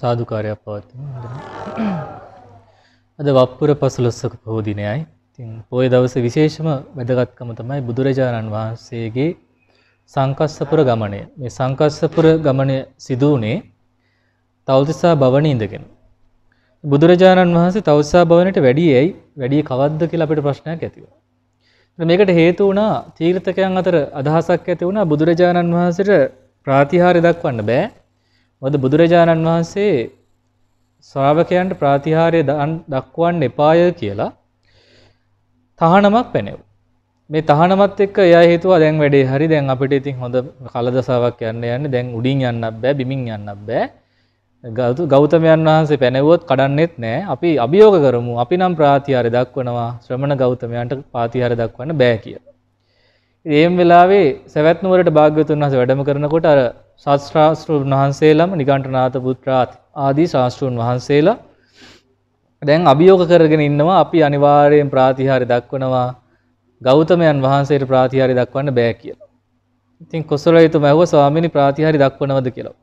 සාධකාරයක් පවත්වන අද වප්පුර පසුලොස්සක පෝදිනයයි තින් පොය දවස විශේෂම වැදගත්කම තමයි බුදුරජාණන් වහන්සේගේ සංකස්සපුර ගමනය මේ සංකස්සපුර ගමනය සිදුවනේ තවතිසා භවන ඉඳගෙන බුදුරජාණන් වහන්සේ තවසා භවනට වැඩිය ඇයි වැඩිය කවද්ද කියලා අපිට ප්‍රශ්නයක් ඇතිව මේකට හේතු වුණා තීර්ථකයන් අතර අදහසක් ඇති වුණා බුදුරජාණන් වහන්සට ප්‍රාතිහාරය දක්වන්න බෑ මොකද බුදුරජාණන් වහන්සේ ශ්‍රාවකයන්ට ප්‍රාතිහාර්ය දක්වන්න එපාය කියලා තහනමක් පැනෙව්. මේ තහනමත් එක්ක එයා හේතුවා දැන් වැඩේ හරි දැන් අපිට ඉතින් හොඳ කලදසාවක් යන්න යන්නේ දැන් උඩින් යන්න බෑ බිමින් යන්න බෑ. ගෞතමයන් වහන්සේ පැනෙවුවොත් කඩන්නෙත් නෑ අපි අභියෝග කරමු අපි නම් ප්‍රාතිහාර්ය දක්වනවා ශ්‍රමණ ගෞතමයන්ට ප්‍රාතිහාර්ය දක්වන්න බෑ කියලා. ඒම් වෙලාවේ සැවැත්නුවරට භාග්‍යතුන් වහස වැඩම කරනකොට අර ශස්ත්‍රාස්තෘන් වහන්සේලම නිකණ්ටනාත පුත්‍රාත් ආදී ශාස්තෘන් වහන්සේලා දැන් අභියෝග කරගෙන ඉන්නවා අපි අනිවාර්යෙන් ප්‍රාතිහාරය දක්වනවා ගෞතමයන් වහන්සේට ප්‍රාතිහාරය දක්වන්න බෑ කියලා. ඉතින් කොසලයුතු මැහුව ස්වාමිනි ප්‍රාතිහාරය දක්වනවද කියලා.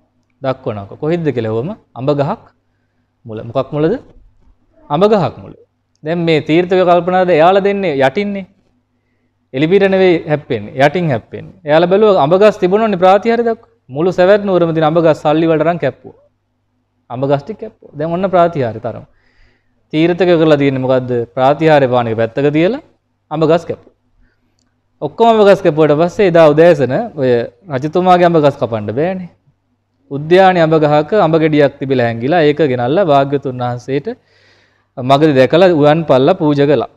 දක්වනක කොහෙද්ද කෙලවම අඹ ගහක් මුල මොකක් මුලද අඹ ගහක් මුල දැන් මේ තීර්ථක කල්පනාද එයාලා දෙන්නේ යටින්නේ එලිබිට නෙවෙයි හැප්පෙන්නේ යටින් හැප්පෙන්නේ. එයාලා බැලුවා අඹගස් තිබුණොනේ ප්‍රාතිහාර්ය දක්වා. මුළු සැවැත් නුවරම දින අඹගස් සල්ලි වලට රන් කැප්පුවා. අඹගස් ටික කැප්පුවා. දැන් ඔන්න ප්‍රාතිහාර්ය තරම. තීර්ථක කරලා තියෙන්නේ මොකද්ද? ප්‍රාතිහාර්ය පාණික පැත්තක තියලා අඹගස් කැප්පුවා. ඔක්කොම අඹගස් කැපුවට පස්සේ එදා උදෑසන ඔය රජතුමාගේ අඹගස් කපන්න බෑනේ. උද්‍යානයේ අඹ ගහක අඹ ගෙඩියක් තිබිලා හැංගිලා ඒක ගෙනල්ලා වාග්යතුන් වහන්සේට මගදී දැකලා උයන් පල්ලා පූජා කළා.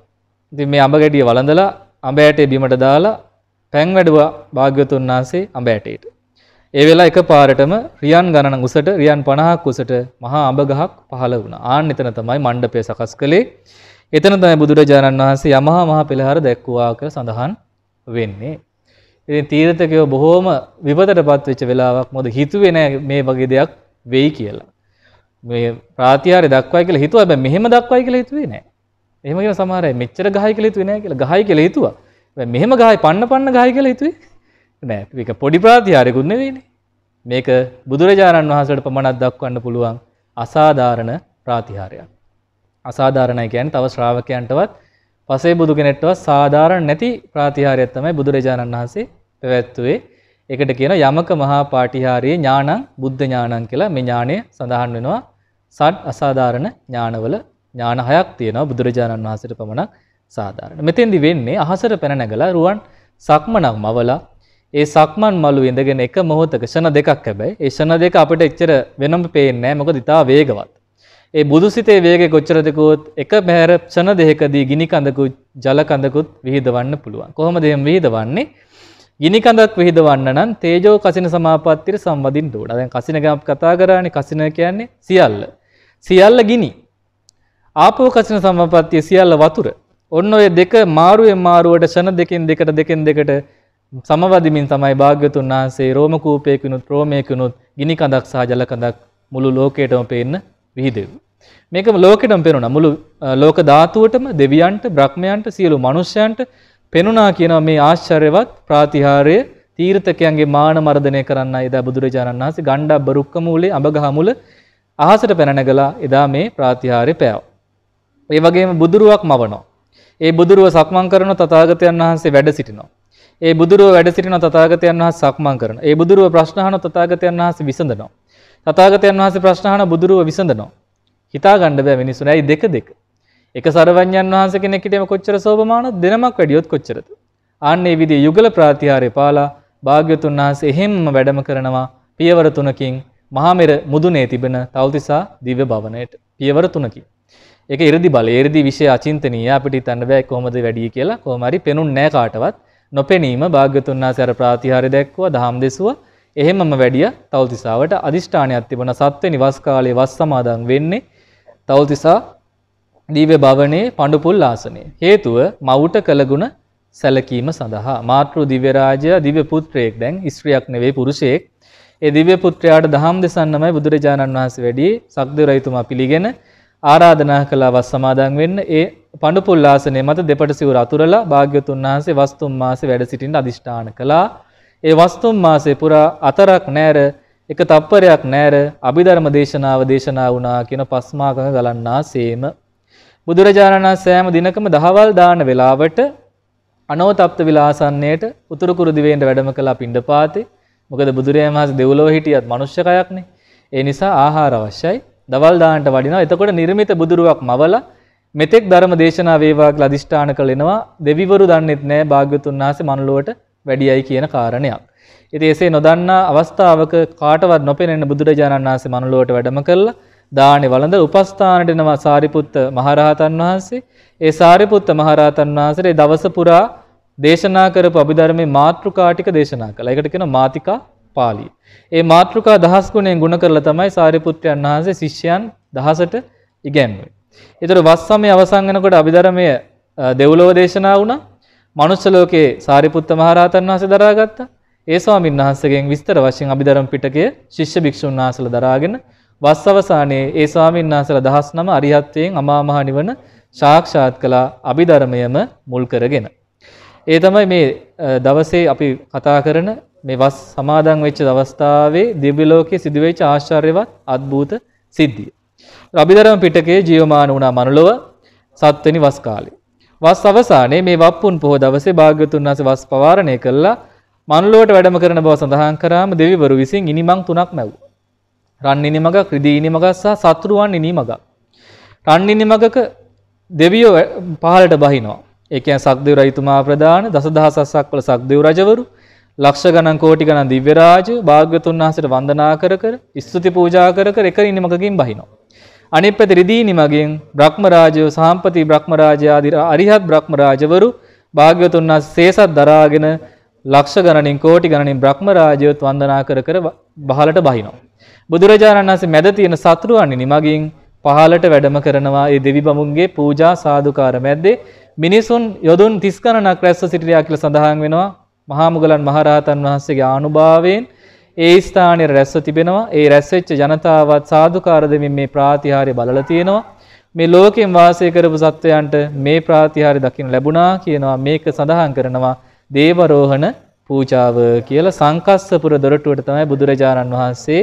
ඉතින් මේ අඹ ගෙඩිය වළඳලා අඹෑටේ බිමට දාලා පැන් වැඩුවා භාග්‍යවතුන් වහන්සේ අඹෑටේට. ඒ වෙලාව එකපාරටම රියන් ගණන උසට රියන් 50ක් උසට මහා අඹ ගහක් පහළ වුණා. ආන්න එතන තමයි මණ්ඩපය සකස් කළේ. එතන තමයි බුදුරජාණන් වහන්සේ යමහා මහ පෙළහර දැක්වුවා කියලා සඳහන් වෙන්නේ. ඉතින් තීර්ථකයෝ බොහෝම විපතටපත් වෙච්ච වෙලාවක් මොකද හිතුවේ නෑ මේ වගේ දෙයක් වෙයි කියලා. මේ ප්‍රාතිහාර්ය දක්වයි කියලා හිතුවා හැබැයි මෙහෙම දක්වයි කියලා හිතුවේ නෑ. එහෙම කියන සමහර අය මෙච්චර ගහයි කියලා හිතුවේ නෑ කියලා ගහයි කියලා හිතුවා. හැබැයි මෙහෙම ගහයි පන්න පන්න ගහයි කියලා හිතුවේ නෑ. මේක පොඩි ප්‍රාතිහාරයකුත් නෙවෙයිනේ. මේක බුදුරජාණන් වහන්සේට පමණක් දක්වන්න පුළුවන් අසාධාරණ ප්‍රාතිහාරයක්. අසාධාරණයි කියන්නේ තව ශ්‍රාවකයන්ටවත් පසේ බුදු කෙනෙක්ටවත් සාධාරණ නැති ප්‍රාතිහාරයක් තමයි බුදුරජාණන් වහන්සේ පැවැත්වුවේ. ඒකට කියන යමක මහා පාටිහාරයේ ඥානං බුද්ධ ඥානං කියලා මේ ඥාණය සඳහන් වෙනවා සත් අසාධාරණ ඥානවල ඥාන හයක් තියෙනවා බුදුරජාණන් වහන්සේට පමණක් සාධාරණ. මෙතෙන්දි වෙන්නේ අහසට පැන නැගලා රුවන් සක්මනක් මවලා ඒ සක්මන් මළු ඉඳගෙන එක මොහොතක ෂණ දෙකක් හැබැයි ඒ ෂණ දෙක අපිට එච්චර වෙනම පේන්නේ නැහැ මොකද ඉතාල වේගවත්. ඒ බුදුසිතේ වේගය කොච්චරද කිව්වොත් එක මෙහෙර ෂණ දෙකදී ගිනි කඳකුත් ජල කඳකුත් විහිදවන්න පුළුවන්. කොහොමද එහෙම විහිදවන්නේ? ගිනි කඳක් විහිදවන්න නම් තේජෝ කසින සමාපත්තිය සම්වදින්න ඕන. දැන් කසින ගැන කතා කරානේ කසින කියන්නේ සියල්ල. සියල්ල ගිනි. ආපෝ කසින සම්පත්තිය සියල්ල වතුර. ඔන්න ඔය දෙක මාරුවෙන් මාරුවට ෂණ දෙකෙන් දෙකට දෙකෙන් දෙකට සමවදිමින් තමයි භාග්‍යතුන් වහන්සේ රෝම කූපයකිනුත් රෝමයකිනුත් ගිනි කඳක් සහ ජල කඳක් මුළු ලෝකයටම පේන්න විහිදෙව්වා. මේක ලෝකෙටම පෙනුණා මුළු ලෝක ධාතුවටම දෙවියන්ට බ්‍රහ්මයන්ට සියලු මනුෂ්‍යයන්ට පෙනුණා කියනවා මේ ආශ්චර්යවත් ප්‍රාතිහාර්ය තීර්ථකයන්ගේ මාන මර්ධනය කරන්න එදා බුදුරජාණන් වහන්සේ ගණ්ඩා බරුක්ක මූලේ අඹගහ මුල අහසට පැන නැගලා එදා මේ ප්‍රාතිහාර්ය පෑවා. ඒ වගේම බුදුරුවක් මවනවා. ඒ බුදුරුව සක්මන් කරන තථාගතයන් වහන්සේ වැඩ සිටිනවා. ඒ බුදුරුව වැඩ සිටින තථාගතයන් වහන්සේ සක්මන් කරනවා. ඒ බුදුරුව ප්‍රශ්න අහන තථාගතයන් වහන්සේ විසඳනවා. තථාගතයන් වහන්සේ ප්‍රශ්න අහන බුදුරුව විසඳනවා. හිතා ගන්න බෑ මිනිස්සුනේ. ඇයි දෙක දෙක? එක සරවඤ්ඤන් වහන්සේ කෙනෙක් හිටියම කොච්චර සෝබමාන දෙනමක් වැඩියොත් කොච්චරද? ආන්නේ විදිහේ යුගල ප්‍රාතිහාර්ය පාලා භාග්‍යතුන් වහන්සේ එහෙම්ම වැඩම කරනවා පියවර තුනකින් මහා මෙර මුදුනේ තිබෙන තවතිසා දිව්‍ය භවනයේට පියවර තුනකින් ඒක 이르දි බල 이르දි විශේෂ අචින්තනීය අපිට හිතන්න බෑ කොහොමද වැඩි කියලා කොහොම හරි පෙනුන්නේ නැහැ කාටවත් නොපෙනීම භාග්‍යතුන් වහන්සේ අර ප්‍රාතිහාර්ය දැක්වුවා දහම් දෙසුවා එහෙමම වැඩිය තවල්තිසාවට අදිෂ්ඨානයක් තිබුණ සත්වෙනි වස් කාලේ වස් සමාදන් වෙන්නේ තවල්තිසා දීව්‍ය භවනයේ පඬුපුල් ආසනයේ හේතුව මවුට කළගුණ සැලකීම සඳහා මාතෘ දිව්‍ය රාජයා දිව්‍ය පුත්‍රයෙක් දැන් ස්ත්‍රියක් නෙවෙයි පුරුෂයෙක් ඒ දිව්‍ය පුත්‍රයාට දහම් දෙසන්නමයි බුදුරජාණන් වහන්සේ වැඩි සක්දෙව රහිතුමා පිළිගෙන ආරාධනා කළා වස් සමාදන් වෙන්න ඒ පඬුපුල් ආසනය මත දෙපට සිවුර අතුරලා භාග්‍යවතුන් වහන්සේ වස්තුම් මාසේ වැඩ සිටින්න අදිෂ්ඨාන කළා. ඒ වස්තුම් මාසේ පුරා අතරක් නැර එක තප්පරයක් නැර අභිධර්ම දේශනාව දේශනා වුණා කියන පස්මාකම ගලන්නා සේම බුදුරජාණන් සෑම දිනකම දහවල් දාන වෙලාවට අනෝතප්ත විලාසන්නේට උතුරු කුරුදිවේන්ට වැඩම කළා පිණ්ඩපාතේ මොකද බුදුරජාණන් වහන්සේ දෙව්ලොව හිටියත් මනුෂ්‍යකයක්නේ ඒ නිසා ආහාර අවශ්‍යයි දවල් දාන්නට වඩිනවා. එතකොට නිර්මිත බුදුරුවක් මවලා මෙතෙක් ධර්ම දේශනා වේවා කියලා අදිෂ්ඨාන කළෙනවා. දෙවිවරු දන්නෙත් නැහැ භාග්‍යතුන් වහන්සේ මනුලොවට වැඩියයි කියන කාරණයක්. ඉතින් එසේ නොදන්නා අවස්ථාවක කාටවත් නොපෙනෙන බුදුරජාණන් වහන්සේ මනුලොවට වැඩම කළා. දානි වළඳ උපස්ථානට එනවා සාරිපුත්ත මහරහතන් වහන්සේ. ඒ සාරිපුත්ත මහරහතන් වහන්සේ දවස පුරා දේශනා කරපු අභිධර්මයේ මාතෘකා ටික දේශනා කළා. ඒකට කියනවා මාතිකා පාලිය. ඒ මාතෘකා දහස් ගුණෙන් ගුණ කරලා තමයි සාරිපුත්‍රයන් වහන්සේ ශිෂ්‍යයන් දහසට ඉගැන්වුවේ. ඒතර වස් සමය අවසන් වෙනකොට අභිධර්මය දෙව්ලොව දේශනා වුණා. මනුෂ්‍ය ලෝකේ සාරිපුත්ත මහරහතන් වහන්සේ දරාගත්තා. ඒ ස්වාමීන් වහන්සේගෙන් විස්තර වශයෙන් අභිධර්ම පිටකය ශිෂ්‍ය භික්ෂුන් වහන්සේලා දරාගෙන වස් අවසානයේ ඒ ස්වාමීන් වහන්සේලා 19 අරිහත්ත්වයෙන් අමා මහ නිවන සාක්ෂාත් කළා අභිධර්මයම මුල් කරගෙන. ඒ තමයි මේ දවසේ අපි කතා කරන මේ වස් සමාදන් වෙච්ච අවස්ථාවේ දිව්‍ය ලෝකයේ සිදුවෙච්ච ආශ්චර්යවත් අద్භූත සිද්ධිය. අභිධර්ම පිටකයේ ජීවමාන වුණා මනුලව සත්වෙනි වස් කාලේ. වස් අවසානයේ මේ වප්පුන් පොහොය දවසේ භාග්‍යතුන් වහන්සේ වස් පවාරණය කළා. මනුලවට වැඩම කරන බව සඳහන් කරාම දෙවිවරු විසින් ඉනිමන් තුනක් මැව්වා. රන් ඉනිමගක්, රිදී ඉනිමගක් සහ සතුරුවන් ඉනිමගක්. රන් ඉනිමගක දෙවියෝ පහළට බහිනවා. ඒ කියන්නේ සක්දේව රජතුමා ප්‍රදාන දසදහසක් වල සක්දේව රජවරු ලක්ෂ ගණන් කෝටි ගණන් දිව්‍ය රාජ භාග්‍යතුන් වහන්සේට වන්දනා කර කර ස්තුති පූජා කර කර එක නිමකකින් බහිනවා. අනිත් පැති රිදීනි මගෙන් බ්‍රහ්ම රාජයෝ සාම්පති බ්‍රහ්ම රාජයාදී අරිහත් බ්‍රහ්ම රාජවරු භාග්‍යතුන් වහන්සේ ශේසත් දරාගෙන ලක්ෂ ගණනින් කෝටි ගණනින් බ්‍රහ්ම රාජයෝත් වන්දනා කර කර බහලට බහිනවා. බුදුරජාණන් වහන්සේ මැද තියෙන සතුරුවන්නේ නිමගින් පහලට වැඩම කරනවා ඒ දෙවි බමුන්ගේ පූජා සාදුකාර මැද්දේ මිනිසුන් යොදුන් 30 ගණනක් රැස්ව සිටියා කියලා සඳහන් වෙනවා මහාමුගලන් මහරහතන් වහන්සේගේ ආනුභාවයෙන් ඒ ස්ථානයේ රැස්ව තිබෙනවා. ඒ රැස්වෙච්ච ජනතාවත් සාදුකාර දෙමින් මේ ප්‍රාතිහාර්ය බලලා තියෙනවා. මේ ලෝකෙන් වාසය කරපු සත්වයන්ට මේ ප්‍රාතිහාර්ය දකින්න ලැබුණා කියනවා. මේක සඳහන් කරනවා දේවරෝහණ පූජාව කියලා සංකස්සපුර දොරටුවට තමයි බුදුරජාණන් වහන්සේ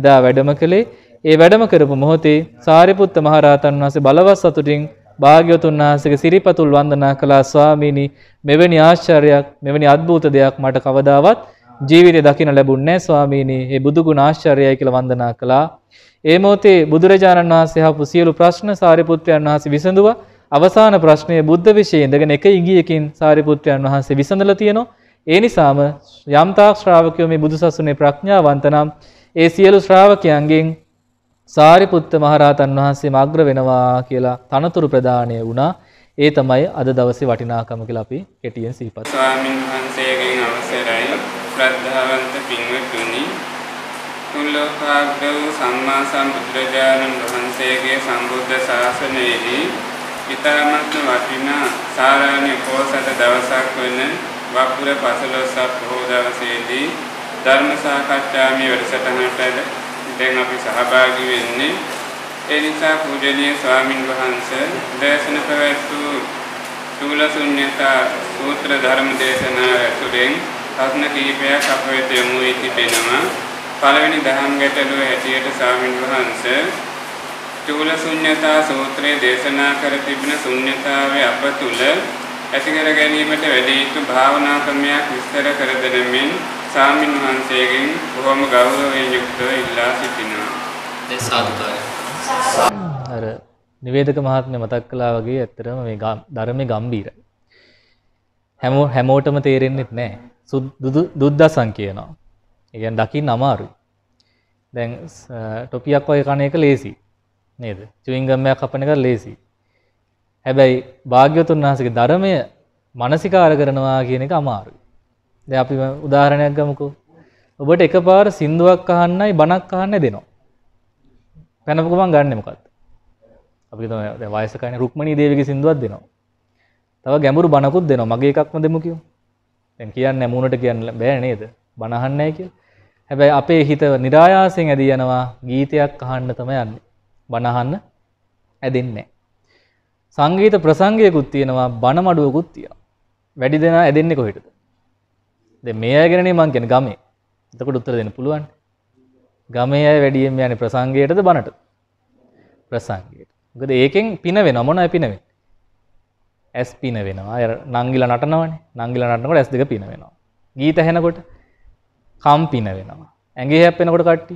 එදා වැඩම කළේ. ඒ වැඩම කරපු මොහොතේ සාරිපුත්ත මහරහතන් වහන්සේ බලවත් සතුටින් භාග්‍යවතුන් වහන්සේගේ සිරිපතුල් වන්දනා කළා ස්වාමීනි මෙවැනි ආශ්චර්යයක් මෙවැනි අద్භූත දෙයක් මට කවදාවත් ජීවිතේ දකින්න ලැබුණේ ස්වාමීනි ඒ බුදුගුණ ආශ්චර්යයි කියලා වන්දනා කළා ඒ මොහොතේ බුදුරජාණන් වහන්සේ අහපු සියලු ප්‍රශ්න සාරිපුත්‍රයන් වහන්සේ විසඳුවා අවසාන ප්‍රශ්නය බුද්ධ විෂය ඉඳගෙන එක ඉඟියකින් සාරිපුත්‍රයන් වහන්සේ විසඳලා තියෙනවා ඒ නිසාම යම්තාක් ශ්‍රාවකයෝ මේ බුදුසසුනේ ප්‍රඥාවන්ත නම් ඒ සියලු ශ්‍රාවකයන්ගෙන් සාරිපුත්ත මහරහතන් වහන්සේ මාග්‍ර වෙනවා කියලා තනතුරු ප්‍රදානය වුණා. ඒ තමයි අද දවසේ වටිනාකම කියලා අපි කෙටියෙන් සිහිපත්. ස්වාමින් වහන්සේගෙන් අවසරයි ශ්‍රද්ධාවන්ත පින්වත්නි තුල්ලෝකාග්‍ර වූ සම්මා සම්බුදුරජාණන් වහන්සේගේ සම්බුද්ධ ශාසනයෙහි ඉතාමත් වටිනා සාරාණ්‍ය පොසත දවසක් වන වපුර 15 සත් බොහෝ දවසේදී ධර්ම සාකච්ඡාමි වැඩසටහනට දැන් අපි සහභාගී වෙන්නේ ඒ නිසා පූජනීය ස්වාමින් වහන්සේ දේශන පැවැත්වූ චූලශුන්‍යතා සූත්‍ර ධර්ම දේශනාව ඇතුළෙන් ප්‍රශ්න කිහිපයක් අප වෙත යොමු වී තිබෙනවා. පළවෙනි දහම් ගැටලුව හැටියට ස්වාමින් වහන්සේ චූලශුන්‍යතා සූත්‍රයේ දේශනා කර තිබෙන ශුන්‍යතාවේ අප තුල ඇති කර ගැනීමට වැඩි යුතු භාවනා ක්‍රමයක් විස්තර කර දෙමින් ස්වාමින් වහන්සේගෙන් බොහොම ගෞරවයෙන් යුක්තව ඉල්ලා සිටිනවා. අර නිවේදක මහත්මය මතක් කළා වගේ ඇත්තරම මේ ධර්මයේ ගැඹීරයි. හැමෝ හැමෝටම තේරෙන්නෙත් නැහැ. දුද්දසං කියනවා. ඒ කියන්නේ දකින්න අමාරුයි. දැන් ටොපියක් වගේ කණ එක ලේසි. නේද? චුවින් ගම් එකක් කපන එක ලේසි. හැබැයි භාග්‍යවතුන් වහන්සේගේ ධර්මය මානසිකාර කරනවා කියන එක අමාරුයි. දැන් අපි උදාහරණයක් ගමුකෝ. ඔබට එකපාර සින්දුවක් අහන්නයි බණක් අහන්න දෙනවා. පැනපු ගමන් ගන්නෙ මොකක්ද? අපි තමයි දැන් වයසක කෙනෙක් රුක්මනී දේවියගේ සින්දුවක් දෙනවා. තව ගැඹුරු බණකුත් දෙනවා. මගේ එකක්ම දෙමු කියමු. දැන් කියන්නේ මූණට කියන්න බෑ නේද? බණ අහන්නයි කියලා. හැබැයි අපේ හිත નિરાයාසයෙන් ඇදී යනවා ගීතයක් අහන්න තමයි යන්නේ. බණ අහන්න ඇදෙන්නේ සංගීත ප්‍රසංගයකුත් තියෙනවා බණ මඩුවකුත් තියෙනවා. වැඩි දෙනා ඇදෙන්නේ කොහෙටද? ද මේ අයගෙනේ මංගෙන ගමේ එතකොට උත්තර දෙන්න පුළුවන් ගමේ අය වැඩියෙන් යන්නේ ප්‍රසංගයටද බනට ප්‍රසංගයට මොකද ඒකෙන් පින වෙනවා මොන අය පින වෙන්නේ ඇස් පින වෙනවා අය නංගිලා නටනවනේ නංගිලා නටනකොට ඇස් දෙක පින වෙනවා ගීත ඇහෙනකොට කම් පින වෙනවා ඇඟේ හැප්පෙනකොට කට්ටි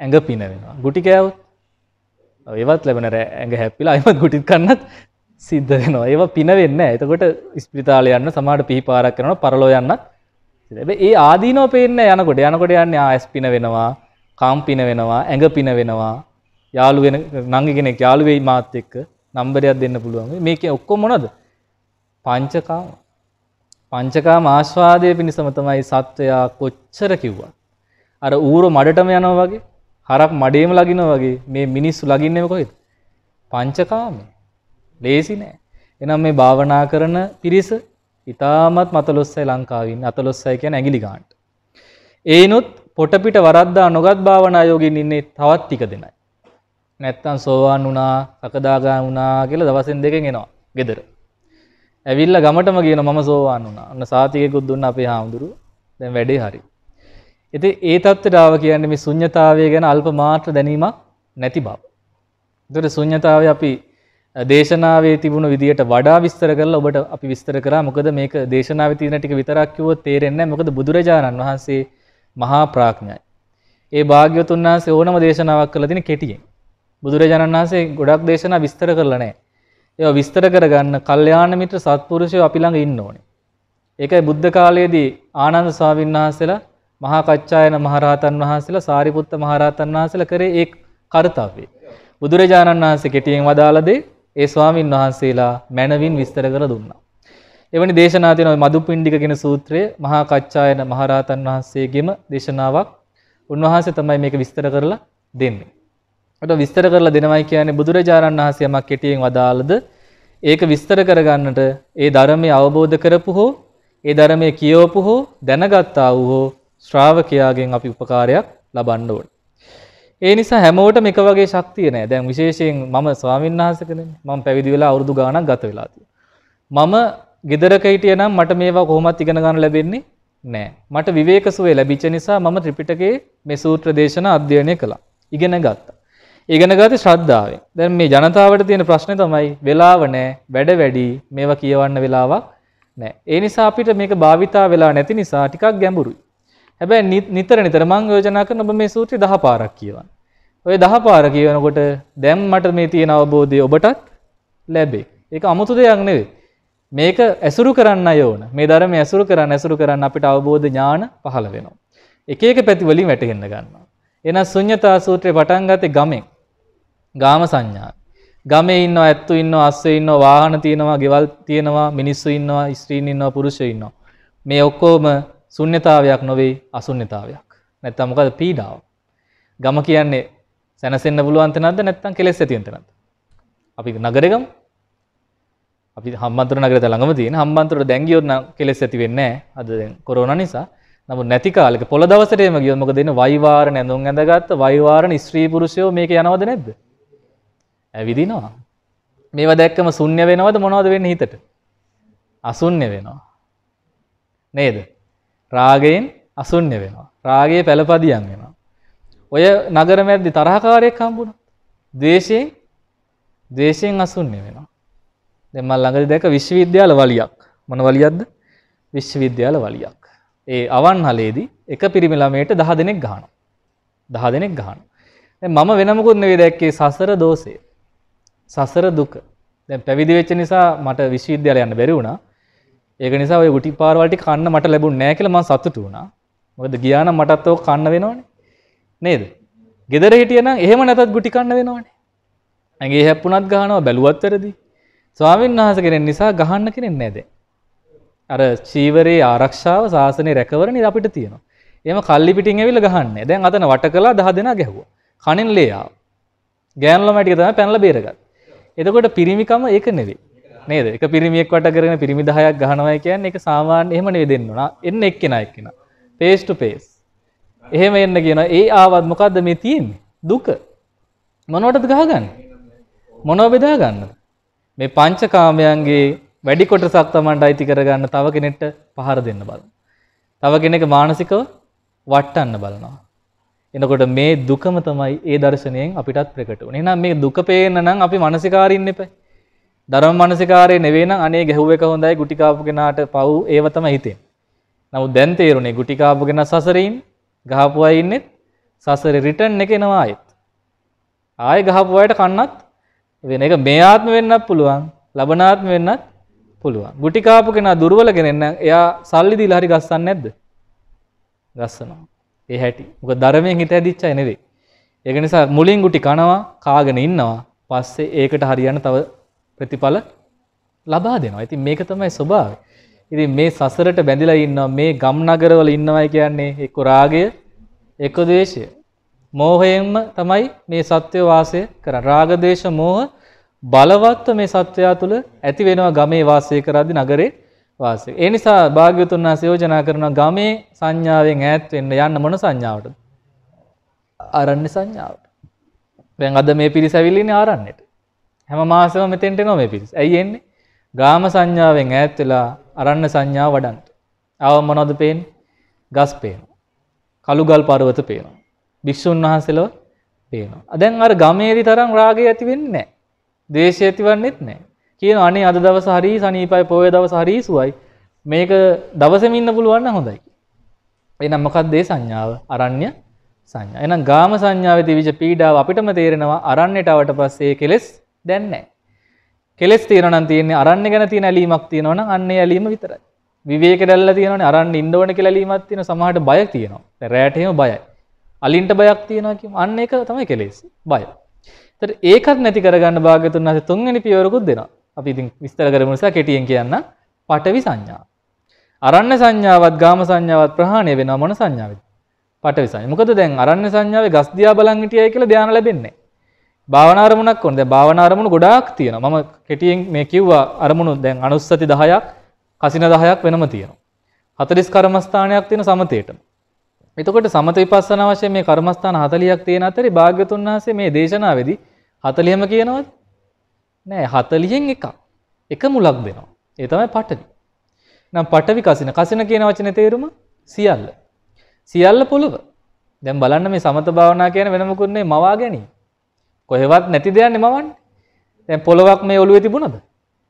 ඇඟ පින වෙනවා ගුටි කෑවොත් ඒවත් ලැබෙන ඇඟ හැප්පිලා අයිම ගුටිත් කන්නත් සිද්ධ වෙනවා ඒව පින වෙන්න එතකොට ස්පිරිතාල යන්න සමහට පිහිපාරක් කරන පරලෝ යන්න ඒ ආදීනෝ පේන්න යනකොට යනකොට යන්න ආයස් පින වෙනවා කාම් පින වෙනවා ඇඟ පින වෙනවා යාළු වෙන නංගිගෙනෙක් යාළුවෙයි මාත් එක්ක නම්බරයක් දෙන්න පුළුවන් මේක ඔක්කො මොනද පංචකාම පංචකාම ආශ්වාදය පිණිසම තමයි සත්වයා කොච්චර කිව්වා අර ඌරු මඩටම යනවා වගේ හරක් මඩේම ලගිනවා වගේ මේ මිනිස්සු ලගින්නම කොහෙද පංචකාමේ ලේසි නෑ. එනම් මේ භාවනා කරන පිරිස ඉතාමත් මතලොස්සයි ලංකාවින් අතලොස්සයි කියන ඇගිලි ගාන්ට. ඒනොත් පොටපිට වරද්දා නොගත් භාවනායෝගෙන් ඉන්නේ තවත් ටික දෙනයි. නැත්තන් සෝවාන් වුණා සකදාගා වුණා කියලා දවසෙන් දෙකෙන් එනවා ගෙදර. ඇවිල්ල ගමටම කියන මම සෝවාන් වුණා ඔන්න සාතිකයකුත් දුන්න අපේ හාමුදුරු දැන් වැඩේ හරි. ඉති ඒ තත්ත්වටාව කියන්නේ මේ සුඥතාවය ගැන අල්ප මාත්‍ර දැනීමක් නැති බව. දොට සුඥතාව අපි දේශනාවේ තිබුණු විදිහට වඩා විස්තර කරලා ඔබට අපි විස්තර කරා මොකද මේක දේශනාවේ තියෙන ටික විතරක් කිව්වොත් තේරෙන්නේ නැහැ මොකද බුදුරජාණන් වහන්සේ මහා ප්‍රඥයි. ඒ භාග්‍යවතුන් වහන්සේ ඕනම දේශනාවක් කළා දින කෙටියෙන්. බුදුරජාණන් වහන්සේ ගොඩක් දේශනා විස්තර කරලා නැහැ. ඒවා විස්තර කරගන්න කල්යාණ මිත්‍ර සත්පුරුෂයෝ අපි ළඟ ඉන්න ඕනේ. ඒකයි බුද්ධ කාලයේදී ආනන්ද ස්වාමීන් වහන්සේලා මහා කච්චායන මහරහතන් වහන්සේලා සාරිපුත්ත මහරහතන් වහන්සේලා කරේ ඒ කාර්යතාවේ. බුදුරජාණන් වහන්සේ කෙටියෙන් වදාළ දේ ඒ ස්වාමින් වහන්සේලා මැනවින් විස්තර කර දුන්නා. එවැනි දේශනා තියෙන මදුපිණ්ඩික කියන සූත්‍රය මහා කච්චායන මහරහතන් වහන්සේගේම දේශනාවක්. උන්වහන්සේ තමයි මේක විස්තර කරලා දෙන්නේ. අට විස්තර කරලා දෙනවයි කියන්නේ බුදුරජාණන් වහන්සේ යමක් කෙටියෙන් වදාළද ඒක විස්තර කරගන්නට ඒ ධර්මය අවබෝධ කරපු හෝ ඒ ධර්මය කියවපු හෝ දැනගත්තා වූ හෝ ශ්‍රාවකයාගෙන් අපි උපකාරයක් ලබන්න ඕනේ. ඒ නිසා හැමෝට මේක වගේ ශක්තිය නෑ. දැන් විශේෂයෙන් මම ස්වාමීන් වහන්සේ කෙනෙක්. මම පැවිදි වෙලා අවුරුදු ගාණක් ගත වෙලා තියෙනවා. මම ගෙදරක හිටියේ නම් මට මේවා කොහොමවත් ඉගෙන ගන්න ලැබෙන්නේ නෑ. මට විවේක සුවය ලැබිච්ච නිසා මම ත්‍රිපිටකයේ මේ සූත්‍ර දේශනා අධ්‍යයනය කළා. ඉගෙන ගත්තා. ඉගෙන ගත්තේ ශ්‍රද්ධාවෙන්. දැන් මේ ජනතාවට තියෙන ප්‍රශ්නේ තමයි වෙලාව නෑ, වැඩ වැඩි, මේවා කියවන්න වෙලාවක් නෑ. ඒ නිසා අපිට මේක භාවිතා වෙලා නැති නිසා ටිකක් ගැඹුරුයි. හැබැයි නිතර නිතර මං යෝජනා කරන ඔබ මේ සූත්‍රය 10 පාරක් කියවන්න. ඔය 10 පාර කියවනකොට දැන් මට මේ තියෙන අවබෝධය ඔබටත් ලැබේ. ඒක අමුතු දෙයක් නෙවෙයි. මේක ඇසුරු කරන්න ඕන. මේ ධර්මය ඇසුරු කරන්න ඇසුරු කරන්න අපිට අවබෝධ ඥාන පහළ වෙනවා. එක එක පැති වලින් වැටහෙන්න ගන්නවා. එහෙනම් ශුන්්‍යතා සූත්‍රය පටන් ගත්තේ ගමෙන්. ගාම සංඥා. ගමේ ඉන්නවා, ඇත්තු ඉන්නවා, අස්සේ ඉන්නවා, වාහන තියෙනවා, ගෙවල් තියෙනවා, මිනිස්සු ඉන්නවා, ස්ත්‍රීන් ඉන්නවා, පුරුෂයෝ ඉන්නවා. මේ ඔක්කොම ශුන්්‍යතාවයක් නොවේ අසුන්්‍යතාවයක්. නැත්තම් මොකද පීඩාව. ගම කියන්නේ සැනසෙන්න පුළුවන් තැනක්ද නැත්තම් කෙලෙස් ඇති වෙන තැනක්ද? අපි නගරේ ගමු. අපි හම්බන්තොට නගරයට ළඟම තියෙන හම්බන්තොට දැන් ගියොත් නම් කෙලෙස් ඇති වෙන්නේ නැහැ. අද දැන් කොරෝනා නිසා. නමුත් නැති කාලෙක පොළ දවසටම ගියොත් මොකද වෙන්නේ? වයිවාරණ ඇඳුම් ඇඳගත්ත වයිවාරණ ස්ත්‍රී පුරුෂයෝ මේක යනවද නැද්ද? ඇවිදිනවා. මේවා දැක්කම ශුන්‍ය වෙනවද මොනවද වෙන්නේ හිතට? අසුන්‍ය වෙනවා. නේද? රාගයෙන් අසුන්්‍ය වෙනවා. රාගයේ පැලපදියම් වෙනවා. ඔය නගර මැද්දි තරහකාරයෙක් හම්බුණා. ද්වේෂයෙන් ද්වේෂයෙන් අසුන්්‍ය වෙනවා. දැන් මම ළඟදී දැක විශ්වවිද්‍යාල වලියක්. මොන වලියක්ද? විශ්වවිද්‍යාල වලියක්. ඒ අවන්හලේදී එක පිරිමි ළමයට 10 දෙනෙක් ගහනවා. 10 දෙනෙක් ගහනවා. දැන් මම වෙන මොකුත් නෙවෙයි දැක්කේ සසර දෝෂය. සසර දුක. දැන් පැවිදි වෙච්ච නිසා මට විශ්වවිද්‍යාලය යන්න බැරි වුණා. ඒක නිසා ඔය ගුටි පාරවලට කන්න මට ලැබුණ නෑ කියලා මම සතුටු වුණා. මොකද ගියා නම් මටත් ඕක කන්න වෙනවනේ. නේද? ගෙදර හිටියනම් එහෙම නැතත් ගුටි කන්න වෙනවනේ. ඇඟේ හැප්පුණත් ගහනවා බැලුවත් වැඩදී. ස්වාමීන් වහන්සේ කෙනෙක් නිසා ගහන්න කෙනෙක් නෑ දැන්. අර චීවරේ ආරක්ෂාව සාසනේ රැකවරණේ අපිට තියෙනවා. එහෙම කල්ලි පිටින් ඇවිල්ලා ගහන්නේ. දැන් අතන වට කළා 10 දෙනා ගැහුවා. කණෙන් ලේ ආවා. ගෑනු ළමයි ටික තමයි පැනලා බේරගත්තේ. එතකොට පිරිමිකම ඒක නෙවෙයි. නේද එක පිරිමියෙක් වට කරන පිරිමි දහයක් ගහනවා කියන්නේ එක සාමාන්‍ය එහෙම නෙවෙයි දෙන්නුනා එන්න එක්කෙනා එක්කෙනා face to face එහෙම එන්න කියනවා ඒ ආවත් මොකද්ද මේ තියෙන්නේ දුක මොනවටද ගහගන්නේ මොනව බෙදා ගන්නද මේ පංචකාමයන්ගේ වැඩි කොටසක් Tamanට අයිති කරගන්න තව කෙනෙක්ට පහර දෙන්න බලන. තව කෙනෙක් මානසිකව වටන්න බලනවා. එනකොට මේ දුකම තමයි ඒ දර්ශනයෙන් අපිටත් ප්‍රකට වුනේ. එහෙනම් මේ දුක පේන්න නම් අපි මානසිකාරින් ඉන්න එපා. ධර්ම මානසිකාරයේ නෙවෙයි නම් අනේ ගැහුව එක හොඳයි ගුටි කාපු කෙනාට පව් ඒව තමයි හිතෙන්නේ. නමුත් දැන් තේරුණේ ගුටි කාපු කෙනා සසරේ ඉන්නේ. ගහපු අය ඉන්නේ සසරේ රිටර්න් එක එනවා ආයෙත්. ආයෙ ගහපු අයට කන්නත් වෙන එක මේ ආත්ම වෙන්නත් පුළුවන්, ලබන ආත්ම වෙන්නත් පුළුවන්. ගුටි කාපු කෙනා දුර්වල කෙනෙක් නම් එයා සල්ලි දීලා හරි ගස්සන්නේ නැද්ද? ගස්සනවා. ඒ හැටි. මොකද ධර්මයෙන් හිත ඇදිච්චයි නෙවෙයි. ඒක නිසා මුලින් ගුටි කනවා, කාගෙන ඉන්නවා. පස්සේ ඒකට හරියන තව ප්‍රතිඵල ලබා දෙනවා. ඉතින් මේක තමයි ස්වභාවය. ඉතින් මේ සසරට බැඳිලා ඉන්නවා මේ ගම් නගරවල ඉන්නවයි කියන්නේ එක්ක රාගය එක්ක ද්වේෂය. මෝහයෙන්ම තමයි මේ සත්‍ය වාසය කරන්නේ. රාග ද්වේෂ මෝහ බලවත්ව මේ සත්‍යය තුළ ඇති වෙනවා ගමේ වාසය කරද්දී නගරේ වාසය. ඒ නිසා භාග්‍යවතුන් වහන්සේ යෝජනා කරනවා ගමේ සංඥාවෙන් ඈත් වෙන්න යන්න මොන සංඥාවටද? ආරණ්‍ය සංඥාවට. දැන් අද මේ පිරිස ඇවිල්ලා ඉන්නේ ආරණ්‍යට. හැම මාසම මෙතෙන්ට නොම පිරිස ඇයි එන්නේ ගාම සංඥාවෙන් ඈත් වෙලා අරන්න සංඥාව වඩන්ට ආව මොනොද පේෙන් ගස් පේනවා කළුගල් පරුවත පේනවා භික්‍ෂූන් වහන්සේලව පේනවා අදැන් අර ගමේදි තරම් රාගය ඇති වෙන්නේ නෑ දේශය ඇතිවන්නෙත් නෑ කියන අනේ අද දවස හරි සනීපයි පොය දවස හරීසුවයි මේක දවසම ඉන්න පුළුවන්න හොඳයි එනම් මොකක්දේ සංඥාව අරණ්‍ය සංඥා එනම් ගාම සංඥාව තිවිච පීඩාව අපිටම තේරෙනවා අරන්නට අවට පස්සේ කෙලෙස් දැන් නැහැ. කෙලස් තියෙනවා නම් තියෙන්නේ අරන්නේ ගැන තියෙන ඇලීමක් තියෙනවා නම් අන්න ඒ ඇලීම විතරයි. විවේක දැල්ලා තියෙනවනේ අරන් ඉන්න ඕන කියලා ඇලීමක් තියෙනවා සමහරට බය තියෙනවා. දැන් රැට එහෙම බයයි. අලින්ට බයක් තියෙනවා කියමු. අන්න ඒක තමයි කෙලෙස්. බය. ඒතර ඒකත් නැති කරගන්න භාග්‍යතුන් වහන්සේ තුන්වෙනි පියවරකුත් දෙනවා. අපි ඉතින් විස්තර කරමු නිසා කෙටියෙන් කියන්න. පටවි සංඥා. අරන්න සංඥාවත් ගාම සංඥාවත් ප්‍රහාණය වෙනවා මොන සංඥාවෙද? පටවි සංඥා. මොකද දැන් අරන්න සංඥාවේ ගස් දිහා බලන් හිටියයි කියලා ධානය ලැබෙන්නේ භාවනාරමුණක් ඕන දැන් භාවනාරමුණු ගොඩාක් තියෙනවා. මම කෙටියෙන් මේ කිව්වා අරමුණු දැන් අනුස්සති 10ක්, කසින 10ක් වෙනම තියෙනවා. 40 කර්මස්ථානයක් තියෙන සමතේට. එතකොට සමත විපස්සනා වශයෙන් මේ කර්මස්ථාන 40ක් තියෙන අතරේ භාග්‍යතුන් වහන්සේ මේ දේශනාවේදී 40ම කියනවද? නෑ 40න් එකක්. එක මුලක් දෙනවා. ඒ තමයි පටවි. නම් පටවි කසින. කසින කියන වචනේ තේරුම සියල්ල. සියල්ල පොළව. දැන් බලන්න මේ සමත භාවනා කියන වෙන මොකුත් නෙවෙයි මවා ගැනීම. කොහෙවත් නැති දෙයන්න මවන්න දැ පොළොවක් මේ ඔලුව තිබුණද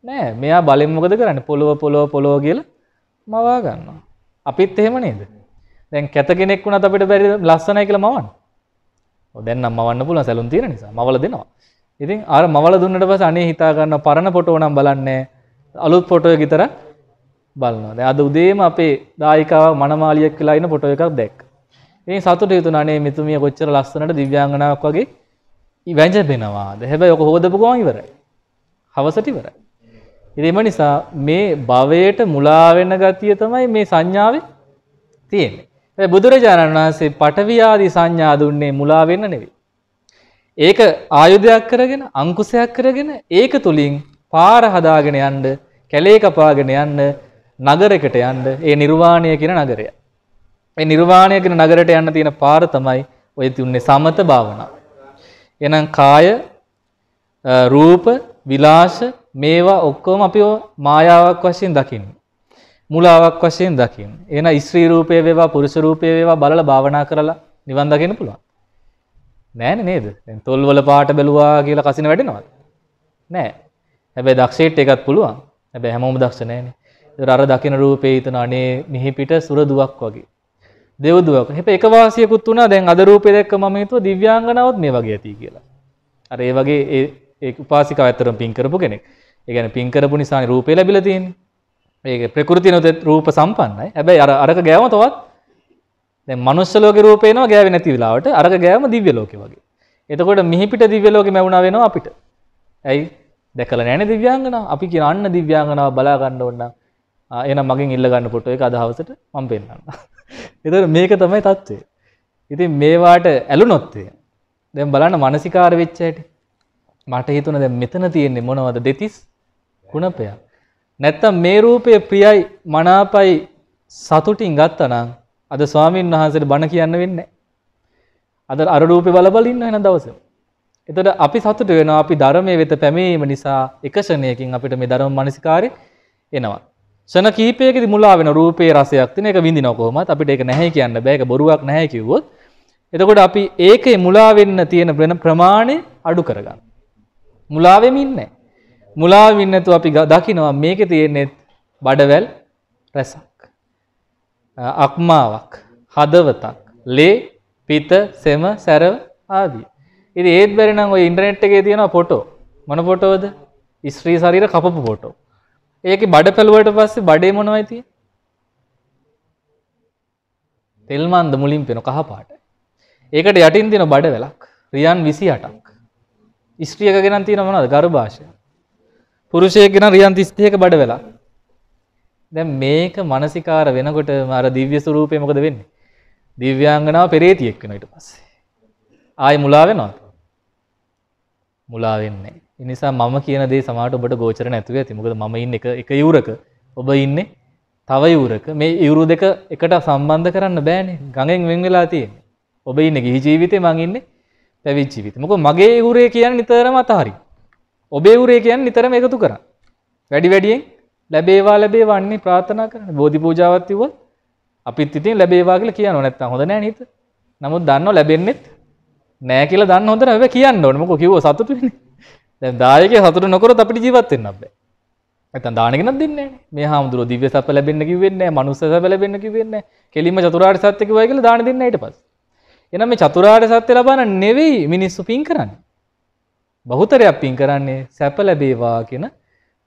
නෑ මෙයා බලෙන් මොකද කරන්න පොළොව පොළොව පොළොව කියල මවා ගන්නවා අපිත් එහෙම නේද දැන් කැත කෙනෙක් වුණත් අපිට බැරි ලස්සනයි කියලා මවන්න දැන් නම් මවන්න පුළුවන් සැලුම් තියෙන නිසා මවල දෙනවා ඉතින් අර මවල දුන්නට පස්සේ අනේ හිතා ගන්න පරණ ෆොටෝ නම් බලන්නේ අලුත් ෆොටෝ එක විතර බලනවා දැන් අද උදේම අපේ දායිකාව මනමාලියක් කියලා ඉන්න ෆොටෝ එකක් දැක්ක ඉතින් සතුටු හිතුණා අනේ මෙතුමිය කොච්චර ලස්සනට දිව්‍යාංගනාවක් වගේ වැජබෙනවාද හැබැයි ඔක හොදපු ගමන් ඉවරයි. හවසට ඉවරයි. ඉතින් එම නිසා මේ භවයට මුලා වෙන ගතිය තමයි මේ සංඥාවේ තියෙන්නේ. හැබැයි බුදුරජාණන් වහන්සේ පටවි ආදී සංඥා දුන්නේ මුලා වෙන්න නෙවෙයි. ඒක ආයුධයක් කරගෙන අංකුසයක් කරගෙන ඒක තුලින් පාර හදාගෙන යන්න, කැලේ කපාගෙන යන්න, නගරයකට යන්න, ඒ නිර්වාණය කියන නගරය. ඒ නිර්වාණය කියන නගරයට යන්න තියෙන පාර තමයි ඔය තුන්නේ සමත භාවනාව. එහෙනම් කාය රූප විලාස මේවා ඔක්කොම අපි මායාවක් වශයෙන් දකින්නේ. මුලාවක් වශයෙන් දකින්නේ. එහෙනම් ස්ත්‍රී රූපය වේවා පුරුෂ රූපය වේවා බලලා භාවනා කරලා නිවන් දකින්න පුළුවන්. නෑනේ නේද? දැන් තොල්වල පාට බැලුවා කියලා කසින වැඩෙනවද? නෑ. හැබැයි දක්ෂයට එකක් පුළුවන්. හැබැයි හැමෝම දක්ෂ නෑනේ. ඒතර අර දකින රූපේ හිතන අනේ මිහි පිට සුර දුවක් වගේ. දෙව්දුවක්. හැබැයි එක වාසියකුත් වුණා දැන් අද රූපේ දැක්ක මම හිතුවා දිව්‍යාංගනාවත් මේ වගේ ඇති කියලා. අර ඒ වගේ ඒ ඒ උපාසිකාව ඇත්තටම පින් කරපු කෙනෙක්. ඒ කියන්නේ පින් කරපු නිසානේ රූපේ ලැබිලා තියෙන්නේ. මේක ප්‍රകൃති නොත රූප සම්පන්නයි. හැබැයි අර අරක ගෑවම තවත් දැන් මනුෂ්‍ය ලෝකේ රූපේ එනවා ගෑවේ නැති වෙලාවට අරක ගෑවම දිව්‍ය ලෝකේ වගේ. එතකොට මිහිපිට දිව්‍ය ලෝකේ මැවුණා වෙනවා අපිට. ඇයි දැකලා නැහැනේ දිව්‍යාංගනාව. අපි කියන අන්න දිව්‍යාංගනාව බලා ගන්න ඕන නම් එහෙනම් මගෙන් ඉල්ල ගන්න ෆොටෝ එක අදහවසට මම පෙන්නන්නම්. එතර මේක තමයි තත්ත්වේ. ඉතින් මේවාට ඇලුනොත්තේ දැම් බලන්න මනසිකාර වෙච්චයට මට හිතුන දැ මෙතන තියෙන්නේ මොනවද දෙතිස් කුණපයක්. නැත්තම් මේ රූපය ප්‍රියයි මනාපයි සතුටින් ගත්ත නම් අද ස්වාමීන් වහන්සට බණ කියන්න වෙන්න. අද අරරූපය බලබලන්න එන දවස. එතට අපි සතුට වෙන අපි ධර්මය වෙත පැමීම නිසා එකෂණයකින් අපිට මේ දරම් මනසිකාරය එනවා. සන කීපයකද මුලා වෙන රූපේ රසයක් තින එක විඳින කොහොමත් අපිට ඒක නැහැ කියන්න බෑක බොරුවක් නැහැ කිව්වොත් එතකොට අපි ඒකේ මුලා වෙන්න තියෙන වෙන ප්‍රමාණය අඩු කරගන්න. මුලා වෙමින් නැහැ. මුලා වෙන්නේ නැතුව අපි දකිනවා මේකේ තියෙන්නේ බඩවැල් රසක්. අක්මාවක්, හදවතක්, ලේ, පිත, සෙම, සැරව ආදී. ඉතින් ඒත් බැරි නම් ওই ඉන්ටර්නෙට් එකේ තියෙන ෆොටෝ මොන ෆොටෝද? ස්ත්‍රී ශරීර කපපු ෆොටෝ. ඒක බඩ පැළුවට පස්සේ බඩේ මොනවයි තියෙන්නේ? තෙල් මන්ද මුලින් පෙන කහ පාට. ඒකට යටින් තියෙන බඩ වැලක් රියන් 28ක්. ස්ත්‍රියක ගෙනන් තියෙන මොනවද? ගර්භාෂය. පුරුෂයෙක් ගෙනන් රියන් 31ක බඩ වැලක්. දැන් මේක මානසිකාර වෙනකොට අර දිව්‍ය ස්වરૂපේ මොකද වෙන්නේ? දිව්‍යාංගනාව පෙරේතියෙක් වෙනවා ඊට පස්සේ. ආයේ මුලා වෙනවද? මුලා වෙන්නේ නැහැ. එනිසා මම කියන දේ සමහරට ඔබට ගෝචර නැතුව ඇති. මොකද මම ඉන්නේ එක එක යුරක. ඔබ ඉන්නේ තව යුරක. මේ යුරු දෙක එකට සම්බන්ධ කරන්න බෑනේ. ගඟෙන් වෙන් වෙලා තියෙන්නේ. ඔබ ඉන්නේ ගිහි ජීවිතේ මං ඉන්නේ පැවිදි ජීවිතේ. මොකද මගේ යුරේ කියන්නේ නිතරම අතහරින්. ඔබේ උරේ කියන්නේ නිතරම එකතු කරා. වැඩි වැඩියෙන් ලැබේවා ලැබේවා අන්නේ ප්‍රාර්ථනා කරන්න. බෝධි පූජාවක් තිබුවත් අපිත් ඉතින් ලැබේවා කියලා කියනවා නැත්තම් හොඳ නෑ නේද? නමුත් දන්නව ලැබෙන්නෙත් නෑ කියලා දන්න හොඳ නෑ. හැබැයි කියන්න ඕනේ. මොකෝ කිව්ව සතුටු වෙන්නේ. දැ දායක සතුර නොකරොත් අපිට ජීවත් වෙන්න බෑ. නැත්නම් දාන කෙනක් දෙන්නේ නැහැ. මේ හාමුදුරුව දිව්‍ය සැප ලැබෙන්න කිව්වෙන්නේ නැහැ. මනුස්ස සැප ලැබෙන්න කිව්වෙන්නේ නැහැ. කෙලින්ම චතුරාර්ය සත්‍ය කිව්වයි කියලා දාන දෙන්න ඊට පස්සේ. එහෙනම් මේ චතුරාර්ය සත්‍ය ලබන නෙවෙයි මිනිස්සු පින් කරන්නේ. බහුතරයක් පින් කරන්නේ සැප ලැබේවා කියන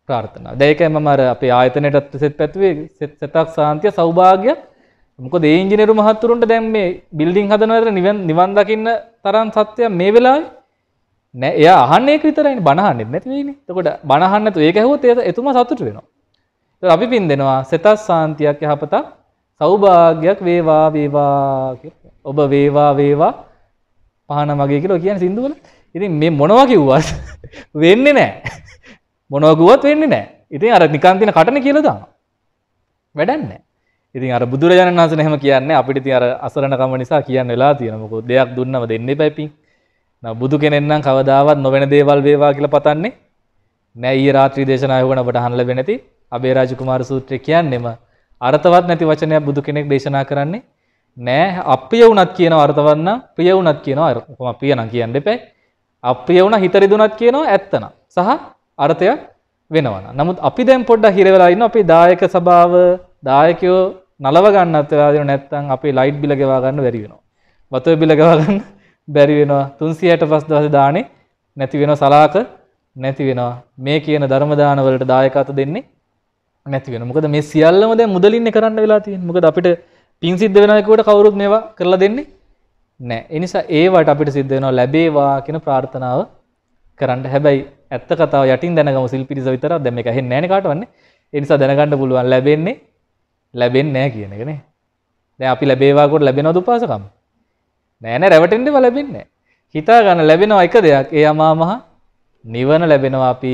ප්‍රාර්ථනාව. දැන් ඒකයි මම අර අපේ ආයතනයටත් සෙත් පැතුවේ සෙතක් සාන්තිය සෞභාග්‍ය මොකද ඒ ඉංජිනේරු මහත්තුරුන්ට දැන් මේ බිල්ඩින් හදනවා විතර නිවන් දකින්න තරම් සත්‍යයක් මේ වෙලාවේ නෑ එය අහන්නෙක් විතරයි බණහන්නෙත් නැතිවෙන තකොට බණහන්නතු ඒක ඇහුවත් ඒ එතුම සතුට වෙනවා අපි පින් දෙෙනවා සෙතස් සාන්තියක් යහපතා සෞභාග්‍යයක් වේවා වේවා ඔබ වේවා වේවා පහන මගේ කියලෝ කියන සිින්දුවල ඉතින් මේ මොනවා කිව්වත් වෙන්නේ නෑ මොනවකුවත් වෙන්නේ නෑ ඉතින් අර නිකන්තින කටන කියලදා වැඩන්න ඉතින් අර බුදුරජාණන් වහසන හෙම කියන්නේ අපිට අර අසරණකම නිසා කියන්න වෙලා තියෙනමකු දෙයක් දුන්නම දෙන්න පැපි බුදු කෙනෙන්නම් කවදාවත් නොවැන දේවල් වේවා කියලා පතන්නේ නෑ ඊයේ රාත්‍රී දේශනාව වුණ අපට අහන්න ලැබෙ නැති අබේ රාජකුමාර සූත්‍රය කියන්නේම අර්ථවත් නැති වචනයක් බුදු කෙනෙක් දේශනා කරන්නේ නෑ අප්‍රිය වුණත් කියනවා අර්ථවත් නම් ප්‍රිය වුණත් කියනවා කොහොම ප්‍රිය නම් කියන්න දෙපැයි අප්‍රිය වුණා හිත රිදුණත් කියනවා ඇත්තනම් සහ අර්ථය වෙනවා නමුත් අපි දැන් පොඩ්ඩක් හිර වෙලා ඉන්න අපේ දායක සභාව දායකයෝ නලව ගන්නත් වෙලා දෙනු නැත්නම් අපේ ලයිට් බිල ගෙවා ගන්න බැරි වෙනවා වතුර බිල ගෙවා ගන්න බැරි වෙනවා 365 දවස් දානේ නැති වෙනවා සලාක නැති වෙනවා මේ කියන ධර්ම දාන වලට දායකත්ව දෙන්නේ නැති වෙනවා මොකද මේ සියල්ලම දැන් මුදලින්නේ කරන්න වෙලා තියෙන්නේ මොකද අපිට පින් සිද්ධ වෙනවා කියවට කවුරුත් මේවා කරලා දෙන්නේ නැහැ ඒ නිසා ඒවට අපිට සිද්ධ වෙනවා ලැබේවා කියන ප්‍රාර්ථනාව කරන්න හැබැයි ඇත්ත කතාව යටින් දැනගම සිල් පිරිස විතර දැන් මේක ඇහෙන්නේ නැහැ නේ කාටවත් ඒ නිසා දැනගන්න පුළුවන් ලැබෙන්නේ ලැබෙන්නේ නැහැ කියන එකනේ දැන් අපි ලැබේවා කොට ලැබෙනවද උපාසකම් නෑන රැවටෙන්ඩිම ලැබින්නේ හිතා ගන්න ලැබෙනවා එක දෙයක් ඒ අමාමහා නිවන ලැබෙනවා අපි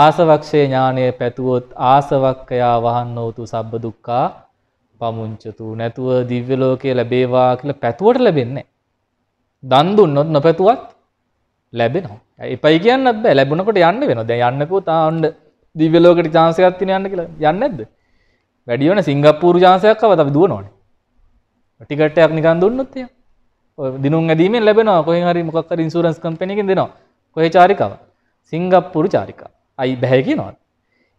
ආසවක්ෂය ඥානය පැතුවොත් ආසවක්කයා වහන්නෝතු සබ්බ දුක්කා පමුංචතු නැතුව දිව්‍යලෝකය ලැබේවා කියල පැතුවට ලැබෙන්නේ දන් දුන්නොත් නොපැතුවත් ලැබෙනවා එපයි කියන්න බෑ ලැබුණකට යන්න වෙන දැ යන්නකෝ තාන්ඩ දිව්‍යලෝකට චාන්සයක්ත්තින යන්න කියලා යන්න ඇද වැඩිවන සිංගප්පූරු ජාන්සයක් අවත අපි දුවනවානේ ටිකට්ටයක් නිකන් දුන්නොත්තිය දිනුම් ඇදීමෙන් ලැබෙනවා කොහෙ හරි මොකක්කර ඉන්සුරන්ස් කම්පැනිකින් දෙනවා කොහේ චාරිකාව සිංගප්පුරු චාරිකා අයි බැහැ කියනවා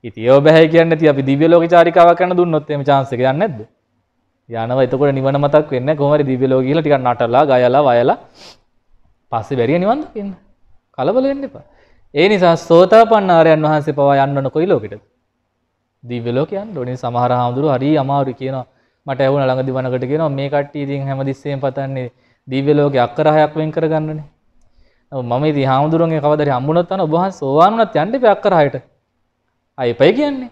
ඉතින් ඒව බැහැ කියන්නේ නැති අපි දිව්‍ය ලෝක චාරිකාවක් කරන්න දුන්නොත් එහෙම chance එක යන්නේ නැද්ද යනවා එතකොට නිවන මතක් වෙන්නේ කොහොම හරි දිව්‍ය ලෝක ගිහලා ටිකක් නටලා ගයලා වයලා පස්සේ බැරිය නිවන් දකින්න කලබල වෙන්න එපා ඒ නිසා සෝතාපන්නාරයන් වහන්සේ පවා යන්න ඕන කොයි ලෝකෙටද දිව්‍ය ලෝක යන්න ඕනේ සමහර හාමුදුරුවෝ හරි අමාරු කියනවා මට ඇහුණා ළඟදි වනකට කියනවා මේ කට්ටිය ඉතින් හැමදිස්සෙම පතන්නේ දිව්‍ය ලෝකේ අක්කරහයක් වෙන් කරගන්නනේ. මම ඉතින් හාමුදුරන්ගේ කවදාරි හම්බුනොත් අන ඔබ වහන්සේ සෝවාන් වුණත් යන්න එපා අක්කරහයට. ආ එපයි කියන්නේ.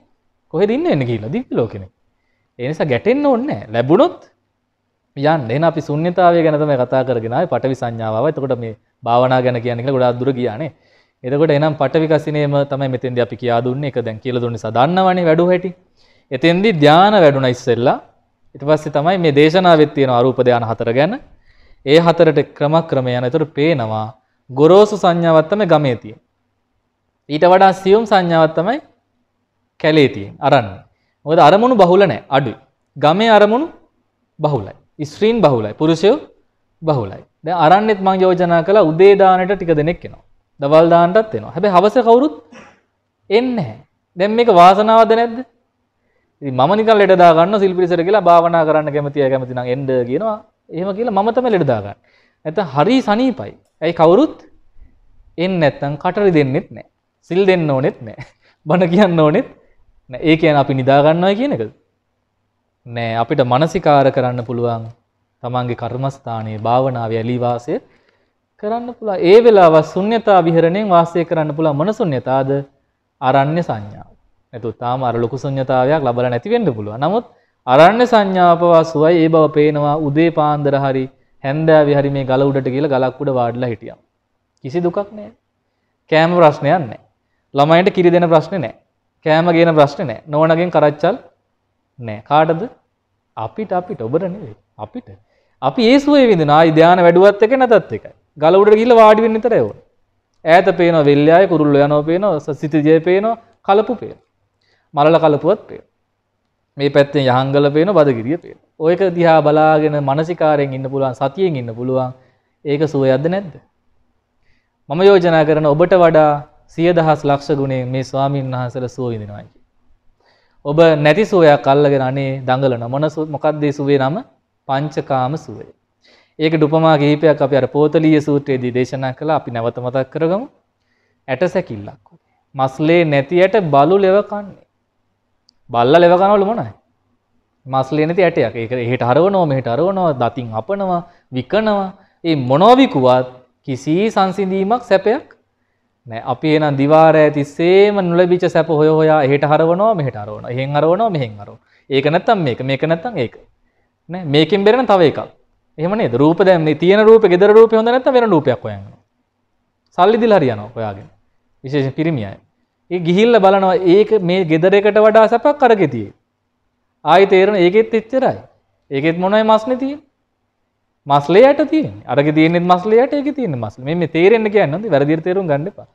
කොහෙද ඉන්න වෙන්නේ කියලා දිව්‍ය ලෝකෙනේ. ඒ නිසා ගැටෙන්න ඕනේ නැහැ. ලැබුණොත් යන්න. එහෙනම් අපි ශුන්්‍යතාවය ගැන තමයි කතා කරගෙන ආවේ. පටවි සංඥාව ආවා. එතකොට මේ භාවනා ගැන කියන්නේ කියලා ගොඩාක් දුර ගියානේ. එතකොට එනම් පටවි කසිනේම තමයි මෙතෙන්දී අපි කියා දුන්නේ. ඒක දැන් කියලා දුන්නේ සදන්නවනේ වැඩු හැටි. එතෙන්දී ධානා වැඩුණා ඉස්සෙල්ලා. ඊට පස්සේ තමයි මේ දේශනාවෙත් තියෙන අරූප ධාන හතර ගැන. ඒ හතරට ක්‍රමක්‍රම යන. ඒතර පේනවා ගොරෝසු සංඥාවක් තමයි ගමේ තියෙන්නේ. ඊට වඩා සියුම් සංඥාවක් තමයි කැලේ තියෙන්නේ. අරන්. මොකද අරමුණු බහුල නැහැ. අඩුයි. ගමේ අරමුණු බහුලයි. ස්ත්‍රීන් බහුලයි. පුරුෂයෝ බහුලයි. දැන් අරන්ෙත් මම යෝජනා කළා උදේ දානට ටික දෙනෙක් එනවා. දවල් දානටත් එනවා. හැබැයි හවස කවුරුත් එන්නේ නැහැ. දැන් මේක වාසනාවද නැද්ද? ඉතින් මම නිකන් ලෙඩ දා ගන්නවා සිල්පිරිසට කියලා භාවනා කරන්න කැමතියි කැමති නම් එන්න කියනවා. එහෙම කියලා මම තමයි ලෙඩ දාගන්නේ. නැත්නම් හරි සනීපයි. ඇයි කවුරුත් එන්නේ නැත්නම් කටරි දෙන්නෙත් නැහැ. සිල් දෙන්න ඕනෙත් නැහැ. බණ කියන්න ඕනෙත් නැහැ. ඒ කියන්නේ අපි නිදා ගන්නවයි කියන එකද? නෑ අපිට මානසිකාර කරන්න පුළුවන්. තමන්ගේ කර්මස්ථානයේ භාවනාවේ ඇලී වාසය කරන්න පුළුවන්. ඒ වෙලාව ශුන්්‍යතා විහරණයෙන් වාසය කරන්න පුළුවන්. මොන ශුන්්‍යතාවද? අරණ්‍ය සංඥාව. නැතු තාම අර ලොකු ශුන්්‍යතාවයක් ලබලා නැති වෙන්න පුළුවන්. නමුත් අරණ්‍ය සංඥාපවා සුවයි ඒ බව පේනවා උදේ පාන්දර හරි හැන්දෑවි හරි මේ ගල උඩට කියලා ගලක් උඩ වාඩිලා හිටියම්. කිසි දුකක් නෑ. කෑම ප්‍රශ්නයක් නෑ. ළමයින්ට කිරි දෙන ප්‍රශ්නේ නෑ. කෑම ගේන ප්‍රශ්නේ නෑ. නෝනගෙන් කරච්චල් නෑ. කාටද? අපිට අපිට ඔබට නෙවෙයි. අපිට. අපි ඒ සුවේ විඳින ආයි ධානය වැඩුවත් එක නැතත් එකයි. ගල උඩට ගිහිල්ලා වාඩි වෙන්න විතරයි ඕන. ඈත පේනවා වෙල්ලෑය කුරුල්ලෝ යනවා පේනවා සිතිජය පේනවා කලපු පේනවා. මලල කලපුවත් පේනවා. මේ පැත්තෙන් යහංගල පේන බදගිරිය පේන ඔයක දිහා බලාගෙන මනසිකාරයෙන් ඉන්න පුළුවන් සතියෙන් ඉන්න පුළුවන් ඒක සුවයක්ද නැද්ද මම යෝජනා කරන ඔබට වඩා සියදහස් ලක්ෂ ගුණේ මේ ස්වාමීන් වහන්සේලා සුව විඳිනවා ඔබ නැති සුවයක් අල්ලගෙන අනේ දඟලන මොන මොකද්ද සුවේ නම පංචකාම සුවේ ඒක ඩුපමා කිහිපයක් අපි අර පොතලීය සූත්‍රයේදී දේශනා කළා අපි නැවත මතක් කරගමු ඇට සැකිල්ලක් මස්ලේ නැති ඇට බලු ලෙව කන්නේ බල්ල ලෙවගනවල මොනයි මස්ලේ නැති ඇටයක් ඒක එහෙට හරවනවා මෙහෙට අරවනවා දතින් අපනවා විකනවා ඒ මොනෝවිකුවත් කිසි සංසිඳීමක් සැපයක් නෑ අපි එනම් දිවාර ඇතිස්සේම නුලබිච සැප හොය හොයා එහෙට හරවනවා මෙහෙට අරවනවා එහෙන් අරවනවා මෙහෙන් අරවනවා ඒක නැත්තම් මේක මේක නැත්තම් ඒක නෑ මේකෙන් බෙරෙන තව එකක් එහෙම නේද රූප දැන් මේ තියෙන රූපේ gedara රූපේ හොඳ නැත්තම් වෙන රූපයක් හොයන්න සල්ලි දීලා හරියනවා ඔයාගෙන විශේෂයෙන් පිරිමියයි ඒ ගිහිල්ල බලනවා ඒක මේ ගෙදර එකට වඩා සැපක් කරගෙතිය. ආයි තේරෙන ඒකෙත් එච්චරයි. ඒකෙත් මොනවයි මස්නේ තියෙන්නේ? මස්ලේ යට තියෙන්නේ. අරගෙ තියෙන්නේ මස්ලේ යට ඒකෙ තියෙන්නේ මස්ලේ. මේ මේ තේරෙන්න කියන්නේ නැද්ද? වැරදියට තේරුම් ගන්න එපා.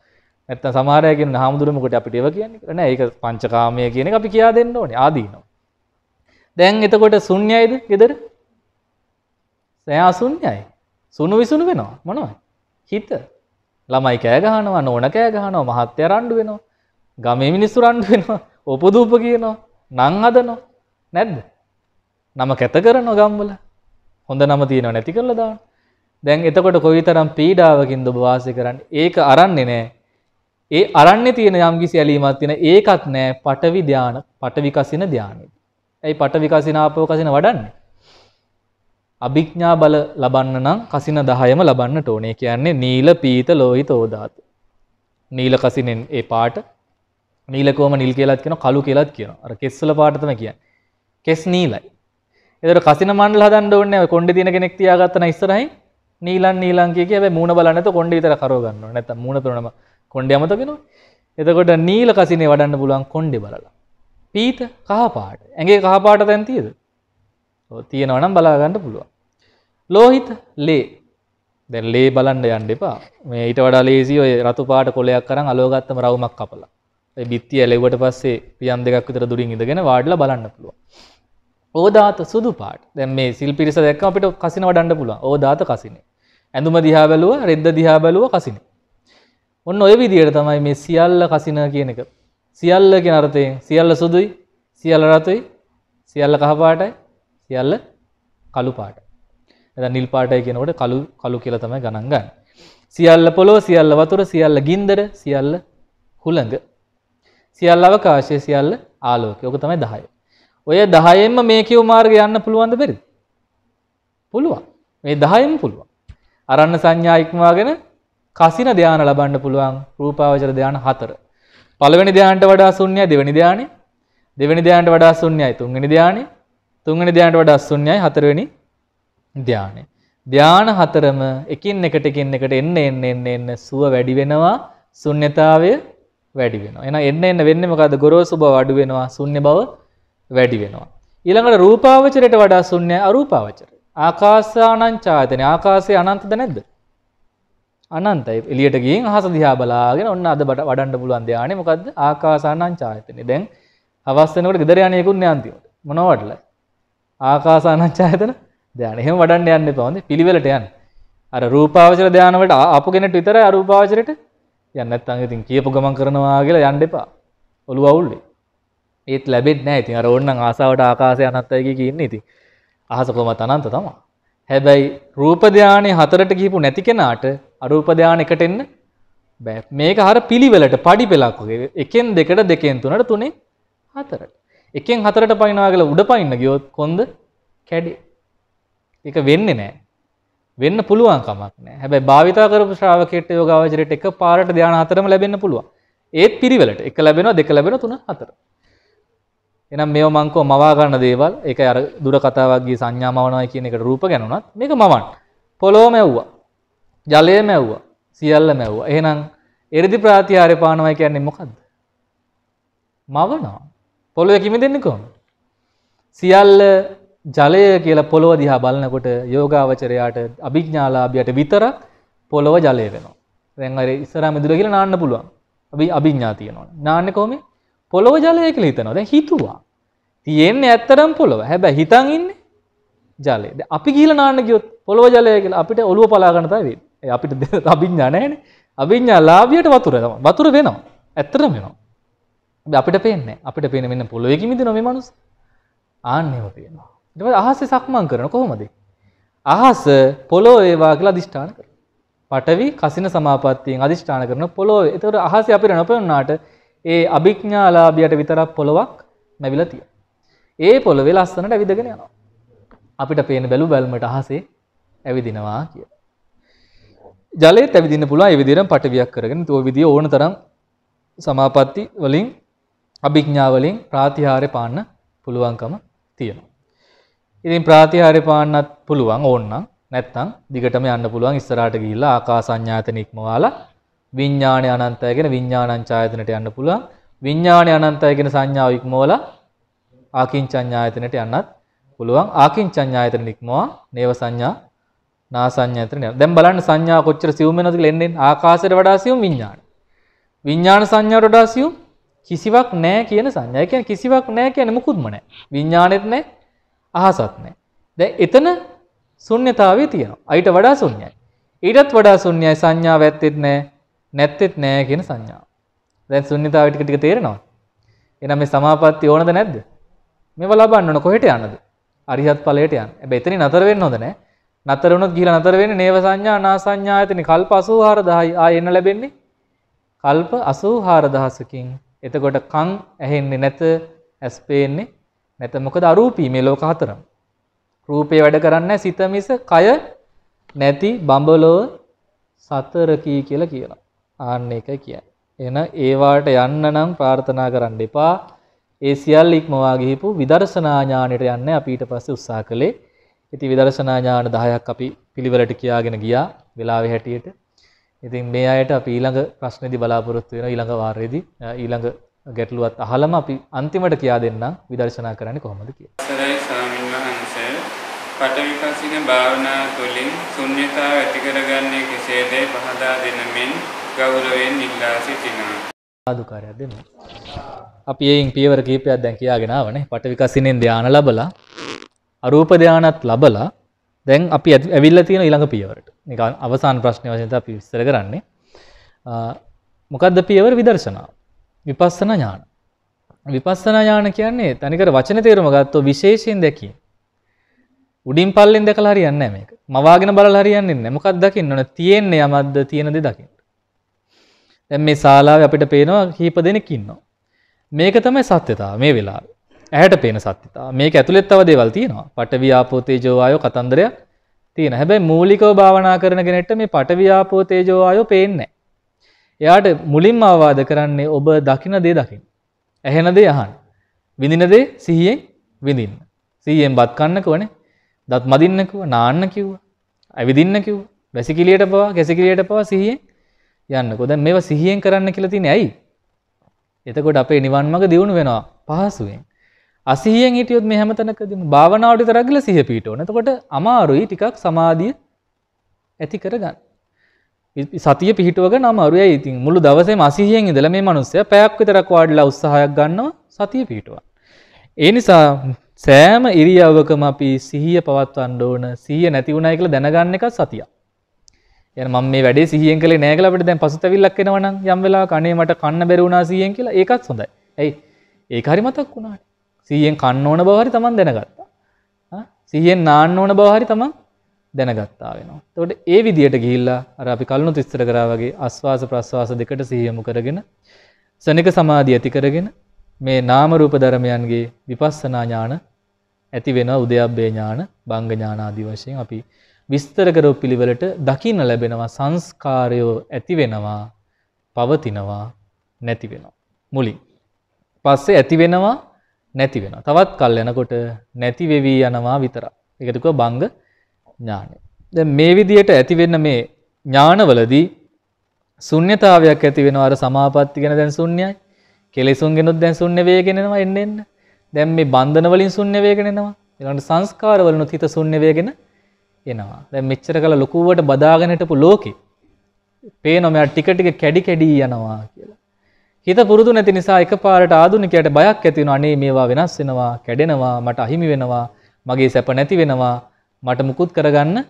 නැත්තම් සමහර අය කියන හාමුදුරුවෝ මොකට අපිට ඒව කියන්නේ කියලා නෑ. ඒක පංචකාමය කියන එක අපි කියා දෙන්න ඕනේ. ආදීනවා. දැන් එතකොට ශුන්‍යයිද ගෙදර? සෑ ශුන්‍යයි. සුණු විසුණු වෙනවා. මොනවද? හිත. ළමයි කෑ ගහනවා, නෝන කෑ ගහනවා, මහත්ය රණ්ඩු වෙනවා. ගමේ මිනිස්සුරන්ඩ වෙනවා උපදූප කියනවා නං අදනවා නැද්ද නම කැත කරන ගම්වල හොඳ නම තියෙනවා නැති කරලා දාන දැන් එතකොට කොයි තරම් පීඩාවකින් ඔබ වාසය කරන්න ඒක අරන්නේ නෑ ඒ අරන්නේ තියෙන යම්කිසි ඇලීමක් තියෙන ඒකත් නෑ පටවි ධාන පටවිකසින ධානෙ. ඇයි පටවිකසින ආපව කසින වඩන්නේ? අභිඥා බල ලබන්න නම් කසින 10ම ලබන්නට ඕනේ. කියන්නේ නීල පීත ලෝහිත ඕදාත. නීල කසිනෙන් ඒ පාට නීලකෝම නිල් කියලත් කියෙන කලු කියලත් කියන අර කෙස්සල පාටතම කිය කෙස් නීලයි එදර කසින මන්ඩල හදන්න ඕන්න කොන්ඩ තින කෙනෙක් තියාගත්තන ඉස්සරහි නීලන් නීලංගේ කිය මූුණ බලන්නත කොන්ඩ විතර කරගන්න නැත මූුණ තුරනම කොන්ඩ අමතකෙන එතකොට නීල කසිනේ වඩන්න පුළුවන් කොන්ඩි බලලා පීත කහපාට ඇගේ කහපාට තැන්තියද තියෙනවනම් බලාගන්න පුළුවන් ලෝහිත ලේ දැන් ලේ බලන්ඩ යන්න එපා මේ ඊට වඩා ලේසි ඔය රතු පාට කොලයක් කරන්න අලෝගත්තම රවුමක් කපලා බිත්ති ඇලෙවට පස්සේ පියන් දෙකක් විතර දුරින් ඉඳගෙන වාඩල බලන්න පුළුව. ඕදාත සුදු පාට දැම් මේ සිල් පිරිස දැක්ක අපිට කසින වඩන්න පුළුව ඕදාත කසිනේ ඇඳුම දිහා බැලුව රෙද්ද දිහා බැලුව කසින. ඔන්න ඔය විදියට තමයි මේ සියල්ල කසින කියන එක. සියල්ල කියන අර්ථයෙන් සියල්ල සුදුයි සියල්ල රතුයි සියල්ල කහපාටයි සියල්ල කළු පාට. එතන නිල් පාටයි කියනකොට කළු කළු කියලා තමයි ගණන් ගන්න. සියල්ල පොළොව සියල්ල වතුර සියල්ල ගින්දර සියල්ල හුළඟ සියල් අවකාශය සියල්ල ආලෝකය. ඔක තමයි 10. ඔය 10ෙන්ම මේ කියෝ මාර්ගය යන්න පුළුවන්ද බැරිද? පුළුවන්. මේ 10ෙන් පුළුවන්. අරන්න සංඥා ඉක්මවාගෙන කසින ධානය ලබන්න පුළුවන් රූපාවචර ධානය 4. පළවෙනි ධානයට වඩා ශුන්‍යයි දෙවෙනි ධානය. දෙවෙනි ධානයට වඩා ශුන්‍යයි තුන්වෙනි ධානය. තුන්වෙනි ධානයට වඩා ශුන්‍යයි හතරවෙනි ධානය. ධාන හතරම එකින් එකට එකින් එකට එන්න එන්න එන්න එන්න සුව වැඩි වෙනවා ශුන්්‍යතාවය වැඩි වෙනවා. එහෙනම් එන්න එන්න වෙන්නේ මොකද්ද? ගොරෝසු බව අඩු වෙනවා, ශුන්‍ය බව වැඩි වෙනවා. ඊළඟට රූපාවචරයට වඩා ශුන්‍යයි අරූපාවචරය. ආකාසානං ඡායතනෙ. ආකාශය අනන්තද නැද්ද? අනන්තයි. එළියට ගිහින් අහස දිහා බලාගෙන ඔන්න අද වඩන්න පුළුවන් ධානය මොකද්ද? ආකාසානං ඡායතනෙ. දැන් හවස් වෙනකොට ගෙදර යන්නේ කුන්නේ අන්තිමට. මොනවටද? ආකාසානං ඡායතන ධානය. එහෙම වඩන්න යන්න එපා. හොඳේ පිළිවෙලට යන්න. අර රූපාවචර ධානය වලට ආපු කෙනෙක් විතරයි අරූපාවචරයට යන්න නැත්නම් ඉතින් කියපු ගමන් කරනවා කියලා යන්න එපා. ඔළුව අවුල්ලේ. ඒත් ලැබෙන්නේ නැහැ. ඉතින් අර ඕන්නම් ආසාවට ආකාශය අනත්තයි කිය කියන්නේ ඉතින්. අහස කොහමද අනන්ත තමයි. හැබැයි රූප ධානයේ හතරට ගිහිපු නැති කෙනාට අරූප ධාන එකට එන්න බෑ. මේක හර පිළිවෙලට padi පෙලක් වගේ. එකෙන් දෙකට දෙකෙන් තුනට තුනේ හතරට. එකෙන් හතරට පයින්නවා කියලා උඩ පයින්න ගියොත් කොන්ද කැඩේ. ඒක වෙන්නේ නැහැ. වෙන්න පුළුවන් කමක් නෑ හැබැයි භාවිතා කරපු ශ්‍රාවකයට යෝගාවචරයට එක පාරට ධ්‍යාන හතරම ලැබෙන්න පුළුවන්. ඒත් පිරිවෙලට එක ලැබෙනවා දෙක ලැබෙනවා තුන හතර. එහෙනම් මේව මංකෝ මවා ගන්න දේවල් ඒක අර දුර කතාවක් ගිය සංඥා මවනවා කියන එකට රූප ගැනුණත් මේක මවන්න. පොළොවම ඇව්වා. ජලයේම ඇව්වා. සියල්ලම ඇව්වා. එහෙනම් එරිදි ප්‍රාතිහාර්ය පානවා කියන්නේ මොකද්ද? මවනවා. පොළොවේ කිමිදෙන්නේ කොහොමද? සියල්ල ජලය කියලා පොළොව දිහා බලනකොට යෝගාවචරයාට අභිඥාලාභයට විතරක් පොළොව ජලය වෙනවා. දැන් අර ඉස්සරහා මෙදුර කියලා නාන්න පුළුවන්. අපි අභිඥා තියනවා. නාන්නේ කොහොමද? පොළොව ජලය කියලා හිතනවා. දැන් හිතුවා. තියෙන්නේ ඇත්තටම පොළොව. හැබැයි හිතන් ඉන්නේ ජලය. දැන් අපි කියලා නාන්න ගියොත් පොළොව ජලය කියලා අපිට ඔළුව පලා ගන්න තමයි වෙන්නේ. ඒ අපිට අභිඥා නැහැනේ. අභිඥාලාභයට වතුර තමයි. වතුර වෙනවා. ඇත්තටම වෙනවා. අපිට පේන්නේ අපිට පේන මෙන්න පොළොවේ කිමිදිනවා මේ මිනිස්සු. ආන්නේම පේනවා. ඉටව අහස සක්මන් කරන කොහොමද. අහස පොලෝ ඒවා කියලා අධිෂ්ඨාන කර. පටවි කසින සමාපත්තියෙන් අධිෂ්ඨාන කරන පොලෝ එතවට අහස අපිට නොපෙන්නාට ඒ අභිඥ්ඥාලාභියට විතරක් පොළොවක් මැවිල තිය. ඒ පොළ වෙලස්සනට ඇවිදගෙන යනවා. අපිට පේන බැලු බැල්මට අහසේ ඇවිදිනවා කිය. ජලය ඇවිදින්න පුළුව විදිරම් පටවියක් කරගෙන තුව විදිිය ඕන තරම් සමාපත්ති වලින් අභිඥාවලින් ප්‍රාතිහාරය පාන්න පුළුවන්කම තියෙනවා. ඉතින් ප්‍රාතිහාර්ය පාන්නත් පුළුවන් ඕන්නම් නැත්තම් දිගටම යන්න පුළුවන් ඉස්සරහට ගිහිල්ලා ආකාස සංඥාතන ඉක්මවාලා විඥාණය අනන්තය කියන විඥානංචායතනට යන්න පුළුවන් විඥාණය අනන්තය කියන සංඥාව ඉක්මවලා ආකින්චඤ්ඤායතනට යන්නත් පුළුවන් ආකින්චඤ්ඤායතන ඉක්මවා නේව සංඥා නා සංඥායතන යන දැන් බලන්න සංඥා කොච්චර සියුම් වෙනවද කියලා එන්නේ ආකාශයට වඩා සියුම් විඥාණය විඥාන සංඥාවට වඩා සියුම් කිසිවක් නැහැ කියන සංඥා. ඒ කියන්නේ කිසිවක් නැහැ කියන්නේ මුකුත්ම නැහැ. විඥානෙත් නැහැ. අහසක් නෑ. දැන් එතන ශුන්්‍යතාවය තියෙනවා. අයිට වඩා ශුන්‍යයි. ඊටත් වඩා ශුන්‍යයි සංඥාව ඇත්තෙත් නෑ නැත්තෙත් නෑ කියන සංඥාව. දැන් ශුන්්‍යතාවය ටික ටික තේරෙනවා. එහෙනම් මේ සමාපatti ඕනද නැද්ද? මේව ලබන්න ඕන කොහෙට යන්නද? අරිහත් ඵලයට යන්න. හැබැයි එතනින් නතර වෙන්න හොඳ නෑ. නතර වුණොත් ගිහිලා නතර වෙන්නේ නේව සංඥා නාසඤ්ඤායතනේ කල්ප 84000යි ආයෙ එන්න ලැබෙන්නේ. කල්ප 84000කින් එතකොට කන් ඇහෙන්නේ නැත ඇස් පේන්නේ නැත මොකද අරූපී මේ ලෝක හතරම. රූපේ වැඩ කරන්නේ සිත මිස කය නැති බඹලොව සතරකී කියලා කියනවා. ආන්න එක කියන්නේ. එන ඒවාට යන්න නම් ප්‍රාර්ථනා කරන්න එපා. ඒ සියල්ල ඉක්මවා ගිහිපු විදර්ශනා ඥාණයට යන්න අපි ඊට පස්සේ උත්සාහ කළේ. ඉතින් විදර්ශනා ඥාන 10ක් අපි පිළිවෙලට කියාගෙන ගියා වෙලාවේ හැටියට. ඉතින් මේ අයට අපි ඊළඟ ප්‍රශ්නේදී බලාපොරොත්තු වෙනවා ඊළඟ වාරයේදී ඊළඟ ගැටලුවත් අහලම අපි අන්තිමට කියා දෙන්නම් විදර්ශනා කරන්නේ කොහොමද කියලා. සරයි ස්වාමීන් වහන්සේ පටවිපස්සින භාවනා තුළින් ශුන්්‍යතාව ඇති කරගන්නේ කෙසේදයි පහදා දෙනමින් ගෞරවයෙන් ඉල්ලා සිටිනවා. ආදුකාරයක් දෙන්න. අපි එයින් පියවර කීපයක් දැන් කියාගෙන ආවනේ. පටවිකසිනෙන් ධානය ලැබලා අරූප ධානත් ලැබලා දැන් අපි ඇවිල්ලා තියෙන ඊළඟ පියවරට. මේක අවසාන ප්‍රශ්නේ වශයෙන් අපි විස්තර කරන්නේ. මොකද්ද පියවර විදර්ශනාව? විපස්සනා ඥාන. විපස්සනා ඥාන කියන්නේ තනිකර වචන තේරුම ගත්තොත් විශේෂයෙන් දැකීම. උඩින් පල්ලෙන් දැකලා හරියන්නේ නැහැ මේක. මවාගෙන බලලා හරියන්නේ නැහැ. මොකක්ද දකින්න ඕන? තියෙන්නේ යමද්ද තියෙන දේ දකින්න. දැන් මේ ශාලාවේ අපිට පේනවා කීප දෙනෙක් ඉන්නවා. මේක තමයි සත්‍යතාව මේ වෙලාවේ. ඇහැට පේන සත්‍යතාව. මේක ඇතුළෙත් තව දේවල් තියෙනවා. පඨවි ආපෝ තේජෝ ආයෝ කතන්දරයක් තියෙනවා. හැබැයි මූලිකව භාවනා කරන කෙනෙක්ට මේ පඨවි ආපෝ තේජෝ ආයෝ පේන්නේ නැහැ. එයාට මුලින්ම අවවාද කරන්නේ ඔබ දකින දේ දකින්න. ඇහෙන දේ අහන්න. විඳින දේ සිහියෙන් විඳින්න. සිහියෙන් බත් කන්න කවනේ. දත් මදින්න කිව්වා, නාන්න කිව්වා. ඇවිදින්න කිව්වා. වැසිකිළියට පවා, කැසිකිළියට පවා සිහියෙන් යන්නකෝ. දැන් මේවා සිහියෙන් කරන්න කියලා තියෙන්නේ ඇයි? එතකොට අපේ නිවන් මඟ දියුණු වෙනවා පහසුවෙන්. අසිහියෙන් හිටියොත් මේ හැමතැනකදීම භාවනාවට තරගල සිහිය පිහිටවන. එතකොට අමාරුයි ටිකක් සමාධිය ඇති කරගන්න. සතිය පිහිටුවග නමරුය ඉතින් මුළු දවසේ මසිහියෙන් ඉදල මේ මනුස්සය පැයක් විතරක් වාඩිලා උත්සාහයක් ගන්නවා සතිය පිහිටුවන්. ඒ නිසා සෑම ඉරියවකම අපි සිහිය පවත්වන්න ඕන සිහිය නැති වුණයි කියලා දැනගන්න එක සතිය. යන මම මේ වැඩේ සිහියෙන් කළේ නෑ කියලා අපිට දැන් පසුතැවිල්ලක් එනවා නම් යම් වෙලාවක අනේ මට කන්න බැරි වුණා සිහියෙන් කියලා ඒකත් හොඳයි. ඇයි? ඒක හරි මතක් වුණානේ. සිහියෙන් කන්න ඕන බව හරි Taman දැනගත්තා. සිහියෙන් නාන්න ඕන බව හරි Taman දැනගත්තා වෙනවා. එතකොට ඒ විදියට ගිහිල්ලා අර අපි කලුණුත් ඉස්සර කරා වගේ ආස්වාස ප්‍රස්වාස දෙකට සිහියමු කරගෙන සනික සමාධිය ඇති කරගෙන මේ නාම රූප ධර්මයන්ගේ විපස්සනා ඥාන ඇති වෙනවා උද්‍යප්පේ ඥාන, බංග ඥාන ආදී වශයෙන් අපි විස්තර කරෝ පිළිවෙලට දකින්න ලැබෙනවා සංස්කාරයෝ ඇති වෙනවා, පවතිනවා, නැති වෙනවා. මුලින්. පස්සේ ඇති වෙනවා, නැති වෙනවා. තවත් කල් යනකොට නැති වෙවි යනවා විතරයි. ඒකට කිව්වා බංග ඥානය. දැන් මේ විදිහට ඇතිවෙන මේ ඥානවලදී ශුන්්‍යතාවයක් ඇති වෙනවා අර සමාපatti ගැන දැන් ශුන්‍යයි. කෙලෙසුන් ගෙනුත් දැන් ශුන්‍ය වේගෙන එනවා එන්න එන්න. දැන් මේ බන්ධන වලින් ශුන්‍ය වේගෙන එනවා. ඊළඟට සංස්කාර වලිනුත් හිත ශුන්‍ය වේගෙන එනවා. දැන් මෙච්චර කල ලකුවට බදාගෙන හිටපු ලෝකේ පේනවා මෙයා ටික ටික කැඩි කැඩි යනවා කියලා. හිත පුරුදු නැති නිසා එකපාරට ආදුනිකයට බයක් ඇති වෙනවා අනේ මේවා වෙනස් වෙනවා කැඩෙනවා මට අහිමි වෙනවා මගේ සැප නැති වෙනවා මට මුකුත් කරගන්න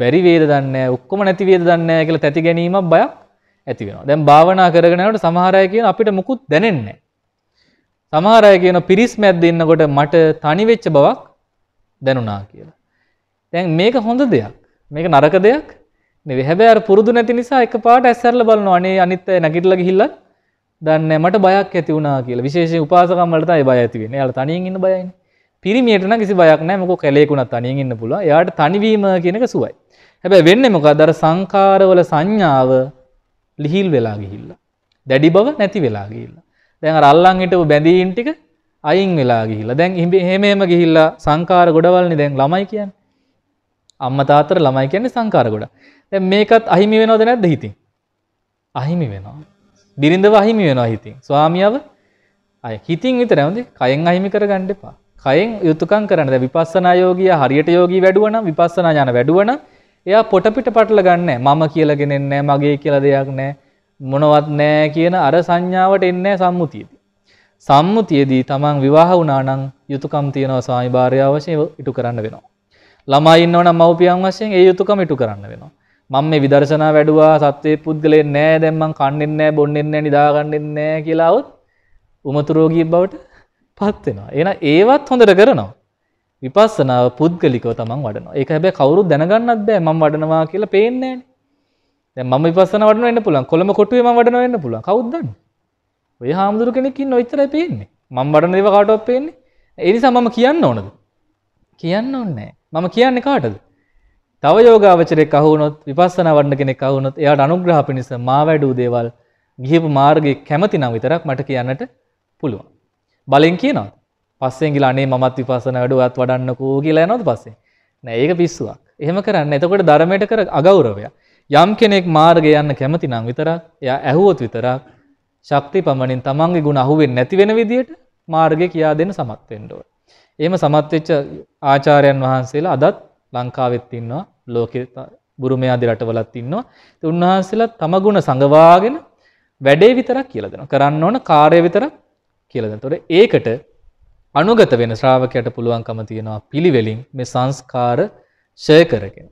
බැරි වේද දන්නේ ඔක්කොම නැති වේද දන්නේ කියලා තැති ගැනීමක් බයක් ඇති වෙනවා. දැන් භාවනා කරගෙන යනකොට සමහර අය කියන අපිට මුකුත් දැනෙන්නේ නැහැ. සමහර අය කියන පිරිස් මැද්ද ඉන්නකොට මට තනි වෙච්ච බවක් දැනුණා කියලා. දැන් මේක හොඳ දෙයක්. මේක නරක දෙයක් නෙවෙයි. හැබැයි අර පුරුදු නැති නිසා එකපාරට ඇස්සරලා බලනවා. අනේ අනිත් අය නැගිටලා ගිහිල්ලා දන්නේ මට බයක් ඇති වුණා කියලා. විශේෂයෙන් උපාසකම් වලට තමයි බය ඇති වෙන්නේ. එයාලා තනියෙන් ඉන්න බයයිනේ. පිරිමියටන කිසි බයක්නෑ මොක කැලෙකුණත් අනියෙන් ඉන්න පුළුව යාට තනිවීම කියනක සුවයි හැබැ වෙන්න මොක දර සංකාරවල සංඥාව ලිහිල් වෙලා ගිහිල්ල දැඩි බව නැති වෙලා ගිල්ල දැන් අල්ලං හිටපු බැඳීන් ටික අයින් වෙලා ගිහිලා දැන් හෙමේම ගිහිල්ලා සංකාර ගොඩවල්නි දැන් ළමයි කියන්න අම්ම තාතර ළමයි කියන්නේ සංකාර ගොඩ දැන් මේකත් අහිමි වෙනවද නැද්ද හිතින් අහිමි වෙනවා බිරිඳව අහිමි වෙනවා හිතින් ස්වාමියාව අය හිතින් විතරයි හොඳේ කයෙන් අහිමි කරගන්න එපා කයෙන් යුතුයකම් කරන්න. දැන් විපස්සනා යෝගියා හරියට යෝගී වැඩුවනම් විපස්සනා ඥාන වැඩුවනම් එයා පොට පිට පටල ගන්නෑ. මම කියලා ගෙනෙන්නේ නෑ, මගේ කියලා දෙයක් නෑ, මොනවත් නෑ කියන අර සංඥාවට එන්නේ නෑ සම්මුතියදී. සම්මුතියේදී තමන් විවාහ වුණා නම් යුතුයකම් තියෙනවා ස්වාමි භාර්යාව වශයෙන් ඉටු කරන්න වෙනවා. ළමා ඉන්නවා නම් මව්පියන් වශයෙන් ඒ යුතුයකම් ඉටු කරන්න වෙනවා. මම මේ විදර්ශනා වැඩුවා සත්වයේ පුද්ගලයෙක් නෑ දැන් මං කන්නේ නෑ බොන්නේ නෑ නිදාගන්නේ නෑ කියලා වුත් උමතු රෝගී බවට පත් වෙනවා. එහෙනම් ඒවත් හොඳට කරනවා. විපස්සනාව පුද්ගලිකව තමන් වඩනවා. ඒක හැබැයි කවුරුත් දැනගන්නත් බෑ මම වඩනවා කියලා පේන්නේ නෑනේ. දැන් මම විපස්සනා වඩනවා වෙන්න පුළුවන්. කොළඹ කොටුවේ මම වඩනවා වෙන්න පුළුවන්. කවුද දන්නේ? ඔය හාමුදුරු කෙනෙක් ඉන්න ඔච්චරයි පේන්නේ. මම වඩන දේව කාටවත් පේන්නේ. ඒ නිසා මම කියන්න ඕනද? කියන්න ඕනේ නෑ. මම කියන්නේ කාටද? තව යෝගාවචරයක් අහුනොත් විපස්සනා වඩන කෙනෙක් අහුනොත් එයාට අනුග්‍රහ පිණිස මා වැඩූ දේවල් ගිහපු මාර්ගයේ කැමති නම් විතරක් මට කියන්නට පුළුවන්. බලෙන් කියනවද පස්සෙන් ගිහලා අනේ මමත් විපස්සනා වැඩ ඔයත් වඩන්නකෝ කියලා යනවද පස්සේ නෑ ඒක පිස්සුවක් එහෙම කරන්න එතකොට ධර්මයට කර අගෞරවයක් යම් කෙනෙක් මාර්ගය යන්න කැමති නම් විතරක් එයා ඇහුවොත් විතරක් ශක්ති පමණින් තමන්ගේ ගුණ අහුවෙන්නේ නැති වෙන විදියට මාර්ගය කියා දෙන්න සමත් වෙන්න ඕන. එහෙම සමත් වෙච්ච ආචාර්යයන් වහන්සේලා අදත් ලංකාවෙත් ඉන්නවා, ලෝකේ බුරුමේ ආදී රටවලත් ඉන්නවා. ඉතින් උන්වහන්සේලා තම ගුණ සංගවාගෙන වැඩේ විතරක් කියලා දෙනවා. කරන්න ඕන කාර්ය විතරක් කියලද තොට ඒකට අනුගත වෙන ශ්‍රාවකයට පුළුවන්කම තියෙනවා පිළිවෙලින් මේ සංස්කාර ෂය කරගෙන.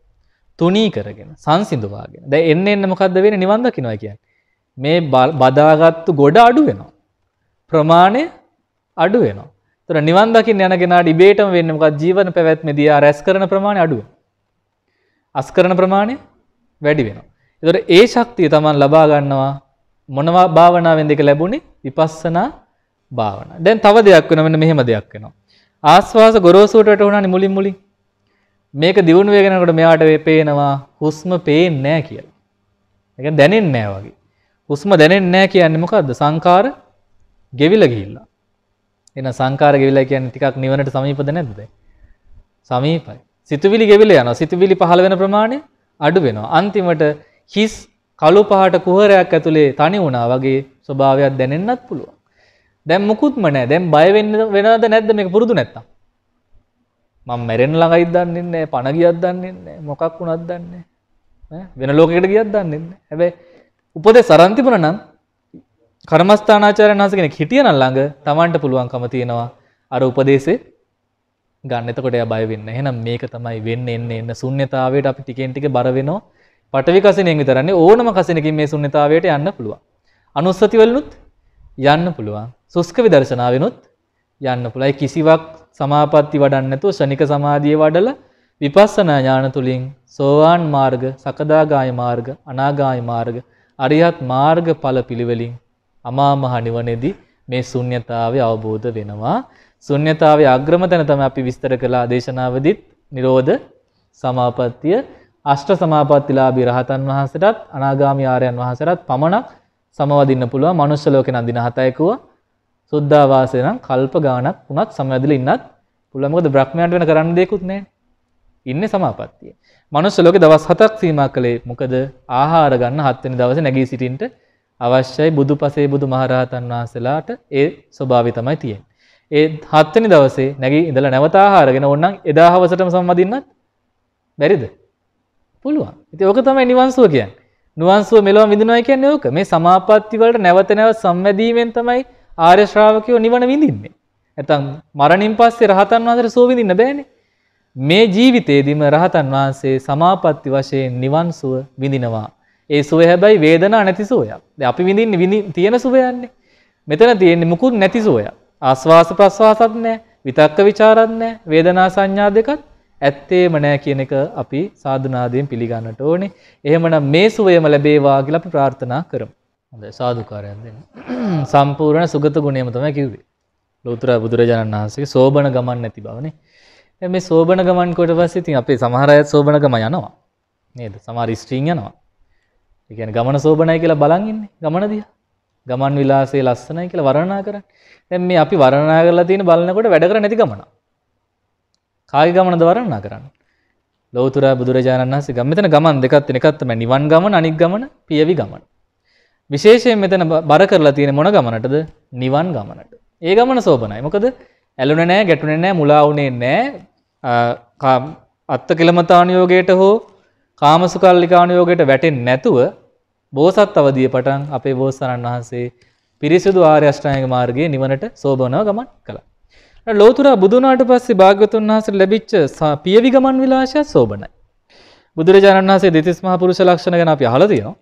තුනී කරගෙන සංසිඳවාගෙන දැ එන්න එන්න මොකක්ද වෙන නිවන්දකිනවා කිය. මේ බදාගත්තු ගොඩ අඩු වෙනවා. ප්‍රමාණය අඩු වෙනවා. තොර නිවන්දකින් යනගෙනට ඉබේටම වෙන්නමක් ජීවන පැවැත්ම දිය රැස් කරන ප්‍රමාණය අඩුව. අස් කරන ප්‍රමාණය වැඩි වෙනවා. එතොට ඒ ශක්තිය තමන් ලබාගන්නවා මොනවා භාවනාවෙන් දෙක ලැබුණේ විපස්සනා භාවන දැන් තව දෙයක් වෙන මෙන්න මෙහෙම දෙයක් වෙනවා. ආස්වාස ගොරෝසුවට වැටුණානේ මුලින් මුලින්. මේක දියුණු වෙගෙනකොට මෙයාට පේනවා හුස්ම පේන්නේ නැහැ කියලා. ඒක දැනෙන්නේ නැහැ වගේ. හුස්ම දැනෙන්නේ නැහැ කියන්නේ මොකද්ද? සංකාර ගෙවිලා ගිහිල්ලා. එහෙනම් සංකාර ගෙවිලා කියන්නේ ටිකක් නිවනට සමීපද නැද්ද දැන්? සමීපයි. සිතුවිලි ගෙවිලා යනවා. සිතුවිලි පහළ වෙන ප්‍රමාණය අඩු වෙනවා. අන්තිමට හිස් කළු පහට කුහරයක් ඇතුලේ තනි වුණා වගේ ස්වභාවයක් දැනෙන්නත් පුළුවන්. දැම් මුකුත්ම නෑ දැම් බයවෙන්න වෙනද නැද්ද මේ පුරුදු නැත්තම් මං මැරෙන් ළඟයිත් දන්නන්නේ පණ ගියත් දන්නන්නේ මොකක් වුණත් දන්නේ වෙන ලෝකට ගියත් දන්නන්නේ හැබැයි උපදේ සරන්තිපුර නම් කර්මස්ථානාචාර වහසගෙන හිටියන ළඟ තමන්ට පුළුවන්කම තියෙනවා අර උපදේශේ ගන්නතකොට බය වෙන්න එහෙනම් මේක තමයි වෙන්න එන්න එන්න ශුන්්‍යතාවයට අපි ටිකෙන් ටික බර වෙනවා පටවි කසිනෙන් විතරන්නේ ඕනම කසිනකින් මේ ශුන්්‍යතාවයට යන්න පුළුවන් අනුස්සතිවලුත් යන්න පුළුවන්. සුස්ක විදර්ශනාවෙනුත් යන්න පුළුවන්. කිසිවක් සමාපatti වඩන්නේ නැතුව ශනික සමාධිය වඩලා විපස්සනා ඥාන තුලින් සෝවාන් මාර්ග, සකදාගාය මාර්ග, අනාගාය මාර්ග, අරියත් මාර්ග ඵල පිළිවෙලින් අමා මහ නිවනේදී මේ ශුන්්‍යතාවය අවබෝධ වෙනවා. ශුන්්‍යතාවයේ අග්‍රම තැන තමයි අපි විස්තර කළා දේශනාවදීත් නිරෝධ සමාපත්තිය අෂ්ට සමාපත්තිලාභී රහතන් වහන්සේටත් අනාගාමී ආර්යයන් වහන්සේටත් පමණක් සමවදින්න පුළුවන් මනුස්ස ලෝකේ නම් දින 7යි කිව්වා සුද්ධාවාසය නම් කල්ප ගාණක් වුණත් සමවැදිලා ඉන්නත් පුළුවන් මොකද බ්‍රහ්මයාට වෙන කරන්න දෙයක්වත් නැහැ ඉන්නේ සමාපත්තිය මනුස්ස ලෝකේ දවස් 7ක් සීමා කළේ මොකද ආහාර ගන්න 7 වෙනි දවසේ නැගී සිටින්න අවශ්‍යයි බුදුපසේ බුදුමහරහතන් වහන්සේලාට ඒ ස්වභාවය තමයි තියෙන්නේ ඒ 7 වෙනි දවසේ නැගී ඉඳලා නැවත ආහාරගෙන ඕනනම් එදා හවසටම සම්මදින්නත් බැරිද පුළුවන් ඉතින් ඕක තමයි නිවන් සුව කියන්නේ නුවන්සුව මෙලොව විඳිනවා කියන්නේ ඕක. මේ සමාපatti වලට නැවත නැවත සම්වැදීමෙන් තමයි ආර්ය ශ්‍රාවකයෝ නිවන විඳින්නේ. නැත්නම් මරණින් පස්සේ රහතන් වහන්සේට සුව විඳින්න බෑනේ. මේ ජීවිතේදීම රහතන් වහන්සේ සමාපatti වශයෙන් නිවන් සුව විඳිනවා. ඒ සුව හැබැයි වේදනා නැති සුවයක්. දැන් අපි විඳින්නේ තියෙන සුවයන්නේ. මෙතන තියෙන්නේ මුකුත් නැති සුවයක්. ආස්වාස ප්‍රස්වාසත් නැහැ, විතක්ක ਵਿਚාරත් නැහැ, වේදනා සංඥා දෙකත් ඇත්තේම නෑ කියන එක අපි සාධනාදයෙන් පිළිගන්නට ඕනේ. එහෙමනම් මේ සුවයම ලැබේවා කියලා අපි ප්‍රාර්ථනා කරමු. හොඳයි සාදුකාරයක් දෙන්න. සම්පූර්ණ සුගත ගුණයම තමයි කිව්වේ. ලෝතර බුදුරජාණන් වහන්සේගේ සෝබන ගමන් නැති බවනේ. දැන් මේ සෝබන ගමන් කොට පස්සේ ඉතින් අපේ සමහර අය සෝබන ගම යනවා. නේද? සමහර ස්ත්‍රීන් යනවා. ඒ කියන්නේ ගමන සෝබනයි කියලා බලන් ඉන්නේ. ගමන දිහා. ගමන් විලාසයේ ලස්සනයි කියලා වර්ණනා කරන්නේ. දැන් මේ අපි වර්ණනා කරලා තියෙන බලනකොට වැඩ කර නැති ගමනක්. කාය ගමන දවරන්නා කරන්න. ලෝතුර බුදුරජාණන් වහස ගමතන ගමන් දෙකත් එකත්තම නිවන් ගමන අනික් ගමන පියවි ගමන. විශේෂයෙන් මෙතන බර කරලා තියෙන මොන ගමනටද නිවන් ගමනට. ඒ ගමන සෝපනයි මොකද ඇලුන නෑ ගැටුන නෑ මුලාවුනේ නෑ අත්ත කෙළමතානයෝගයට හෝ කාමසුකල්ලිකානයෝගයට වැටෙන් නැතුව බෝසත් අවදිය පටන් අපේ බෝසතණන් වහන්සේ පිරිසිුදු ආර්යෂ්ඨායක මාර්ගගේ නිවනට සෝභනව ගමන් කළ. ලෝතුරා බුදුනාට පස්සේ භාගතුන් වහස ලැබිච්ච පියවි ගමන් විලාශය සෝබනයි. බුදුරජාණන් වහසේ දෙතිස් මහපුරුෂ ලක්ෂණ ගැන අපි අහලා තියෙනවා.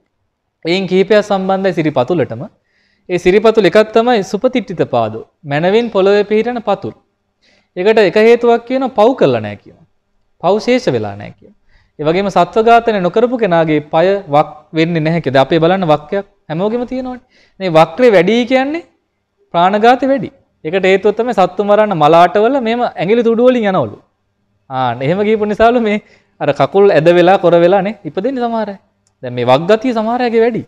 එයින් කීපයක් සම්බන්ධයි සිරිපතුලටම. ඒ සිරිපතුල එකක් තමයි සුපතිට්ඨිත පාදෝ. මනවින් පොළවේ පිහිටන පතුල්. ඒකට එක හේතුවක් කියන පව් කළා නැහැ කියන. පව් ශේෂ වෙලා නැහැ කියන. ඒ වගේම සත්ව ඝාතනය නොකරපු කෙනාගේ পায় වක් වෙන්නේ නැහැ කියලා. අපි බලන්න වක්යක් හැමෝගෙම තියෙනවනේ. මේ වක්‍රේ වැඩි කියන්නේ ප්‍රාණඝාතේ වැඩි. ඒකට හේතුව තමයි සත්තු මරන්න මලාටවල මේම ඇඟිලි තුඩු වලින් යනවලු. ආ එහෙම ගියපු නිසාලු මේ අර කකුල් ඇද වෙලා කොර වෙලානේ ඉපදෙන්නේ සමහර අය. දැන් මේ වක්ගතිය සමහර අයගේ වැඩි.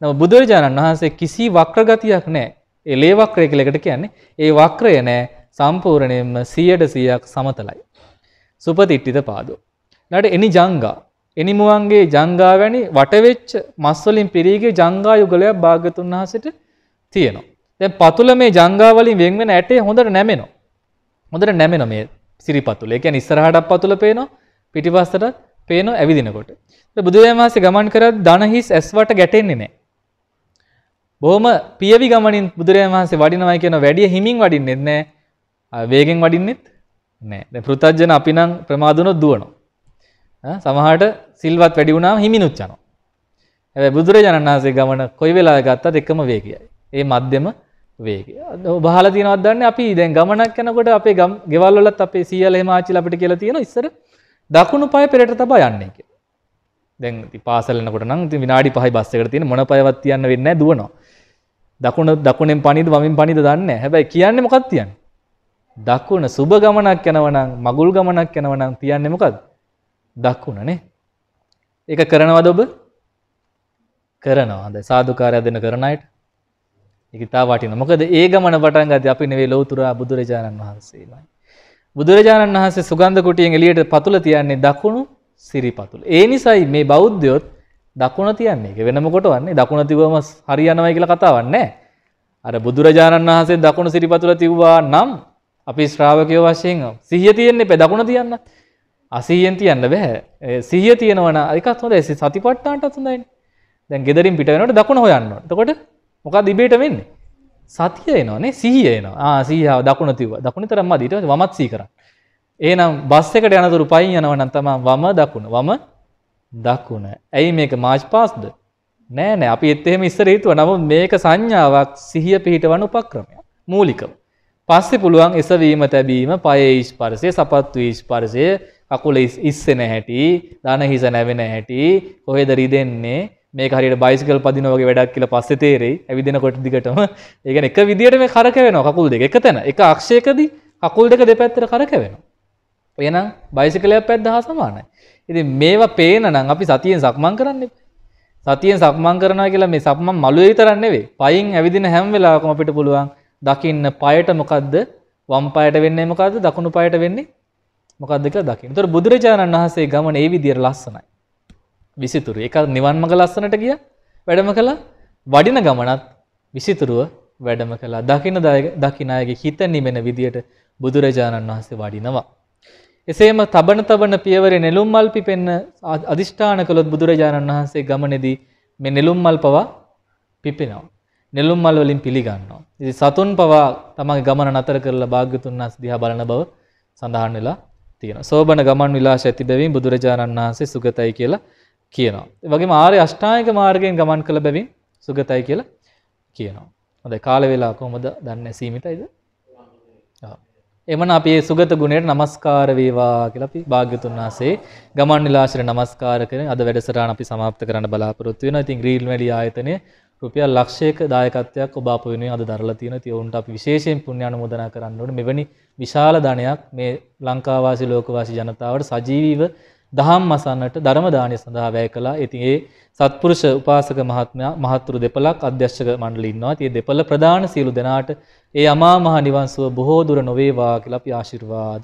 නම බුදුරජාණන් වහන්සේ කිසි වක්‍ර ගතියක් නැහැ. ඒ ලේ වක්‍රය කියලා එකට කියන්නේ. ඒ වක්‍රය නැහැ සම්පූර්ණයෙන්ම 100%ක් සමතලයි. සුපතිට්ඨිත පාදෝ. ඊළඟට එනි ජංගා එනිමුවන්ගේ ජංගා වැනි වටවෙච්ච මස් වලින් පිරීගේ ජංගා යුගලයක් භාග්‍යතුන් වහන්සේට තියෙනවා. දැන් පතුල මේ ජංගා වලින් වෙන් වෙන ඇටේ හොඳට නැමෙනවා. හොඳට නැමෙනවා මේ සිරිපතුල. ඒ කියන්නේ ඉස්සරහටත් පතුල පේනවා පිටිපස්සටත් පේනවා ඇවිදිනකොට. ඉතින් බුදුදහම වාසේ ගමන් කරද්දී ධන හිස් ඇස් වට ගැටෙන්නේ නැහැ. බොහොම පියවි ගමනින් බුදුරජාණන් වහන්සේ වඩිනවයි කියන වැඩිය හිමින් වඩින්නෙත් නැහැ. වේගෙන් වඩින්නෙත් නැහැ. දැන් පෘථජන අපි නම් ප්‍රමාදුනොත් දුවනවා. සමහරට සිල්වත් වැඩි වුණාම හිමිනුත් යනවා. හැබැයි බුදුරජාණන් වහන්සේ ගමන කොයි වෙලාවෙ ගත්තත් එකම වේගයයි. ඒ මධ්‍යම වේගය බහල තියනවත් දන්න අපි දැන් ගමනක් යනකොට අපේ ගම් ගෙවල්ලත් අපේ සියල හමාචිල අපිට කියලා තියෙන ඉස්සර දකුණු පය පෙරට තබා යන්නේ කිය දැන් පාසලනකොට නම් විනාඩි පහයි බස්සකට තියෙන මොන පයවත් තියන්න වෙන්න දුවනවා දකුණ දකුණෙන් පනිද වමින් පනිද දන්න හැබැයි කියන්නේ මොකක් තියන්න දක්වුණ සුභ ගමනක් යනවනම් මගුල් ගමනක් යනවනම් තියන්නේ මොකක්ද දක්වුණනේ ඒක කරනවද ඔබ කරනවා හද සාධකාරයක් දෙන කරනයට ඉතා වටින මොකද ඒ ගමන පටන් ගත අපි නෙවේ ලෝතුරා බුදුරජාණන් වහන්සේමයි. බුදුරජාණන් වහන්සේ සුගන්ධ කුටියෙන් එලියට පතුල තියන්නේ දකුණු සිරිපතුල. ඒ නිසයි මේ බෞද්ධයොත් දකුණ තියන්නේ එක වෙනමකොට වන්නේ දකුණ තිබවම හරියනවයි කියලා කතාවක් නැහැ. අර බුදුරජාණන් වහන්සේ දකුණු සිරිපතුල තිබ්වා නම් අපි ශ්‍රාවකයෝ වශයෙන් සිහිය තියෙන්නේ පෙ දකුණ තියන්න. අසීයෙන් තියන්න බෑ. සිහිය තියෙනවනම් ඒකත් හොඳයි. සතිපට්ඨානටත් හොඳයිනේ. දැන් gederin පිට වෙනකොට දකුණ හොයන්න ඕන. එතකොට මොකක් දිබේට වෙන්න සතිය එනවානේ සිහිය එනවා සීහ දකුණ තිව දකුණ තරම්ම දීට වමත් සී කර ඒනම් බස් එකට යනතුරු පයින් යනවනම් තමා වම දකුණ වම දකුණ ඇයි මේක මාජ් පාස්ද නෑනෑ අපි එත් එහෙම ඉස්සර හිතුව නමුත් මේක සංඥාවක් සිහිය පිහිටවන උපක්‍රමය මූලිකව පස්සෙ පුළුවන් එසවීම තැබීම පය ඊශ්පරසය සපත්තු ඊශ්පරසය අකුල ඉස්සෙන හැටි දන හිස නැවෙන හැටි කොහෙදරි දෙන්නේ මේ හරියට බයිසිකල් පදින වගේ වැඩක් කියලා පස්සේ තේරෙයි ඇවිදින කොට දිගටම ඒ එක විදිහට මේ කරකවෙනවා කකුල් දෙක එක තැන එක අක්ෂයකදී කකුල් දෙක දෙපැත්තට කරකවෙනවා එනම් බයිසිකලයක් පැද්දහා සමානයි. ඉති මේවා පේන නම් අපි සතියෙන් සක්මන් කරන්න සතියෙන් සක්මන් කරන කියලා මේ සක්මන් මළුවේ තරන්නේවේ පයින් ඇවිදින හැම් වෙලාකම අපිට පුළුවන් දකින්න පයට මොකක්ද වම් පයට වෙන්නේ මොකක්ද දකුණු පයට වෙන්නේ මොකක්දක දකින්න තොර බුදුරජාණන් වහන්සේ ගමන ඒ විදියට ලස්සනයි. විසිතුරු එක නිවන් මඟ ලස්සනට ගිය වැඩම කළ වඩින ගමනත් විසිතුරුව වැඩම කළා දකින දකින අයගේ හිත නිමෙන විදියට බුදුරජාණන් වහන්සේ වඩිනවා. එසේම තබන තබන පියවරේ නෙළුම් මල් පිපෙන්න අදිෂ්ඨාන කළොත් බුදුරජාණන් වහන්සේ ගමනේදී මේ නෙළුම් මල් පවා පිපෙනවා. නෙළුම් මල් වලින් පිළිගන්නවා. ඉතින් සතුන් පවා තමගේ ගමන නතර කරලා භාග්‍යතුන් වහන්සේ දිහා බලන බව සඳහන් වෙලා තියෙනවා. සෝබන ගමන් විලාසය ඇති බැවින් බුදුරජාණන් වහන්සේ සුගතයි කියලා කියනවා. වගේ මාරය අෂ්ඨායක මාර්ගයෙන් ගමන් කළ බැවින් සුගතයි කියලා කියනවා. හොඳ කාල වෙලා කොහොමද දන්නේ සීමිතයිද? එමන අපි සුගත ගුණයට নমස්කාර වේවා කියලා අපි භාග්‍යතුන් වහන්සේ ගමන් නිලාශර নমස්කාර කරන අද වැඩසටහන අපි සමාප්ත කරන්න බලාපොරොත්තු වෙනවා. ඉතින් ග්‍රීල් වැලි ආයතනය රුපියල් ලක්ෂයක දායකත්වයක් ඔබ අප වෙනුවෙන් අද දරලා තියෙනවා. ඉතින් උන්ට අපි විශේෂයෙන් පුණ්‍ය අනුමෝදනා කරන්න ඕනේ. මෙවැනි විශාල ධනයක් මේ ලංකාවාසී ලෝකවාසී ජනතාවට සජීවීව දහම් මසන්නට ධර්ම දානය සඳහා වැය කළා. ඉතින් ඒ සත්පුරුෂ උපාසක මහත්මයා මහත්තුරු දෙපළක් අධ්‍යක්ෂක මණ්ඩලෙ ඉන්නවා. ඉතින් දෙපළ ප්‍රධාන සියලු දෙනාට ඒ අමා මහ නිවන් සුව බොහෝ දුර නොවේවා කියලා අපි ආශිර්වාද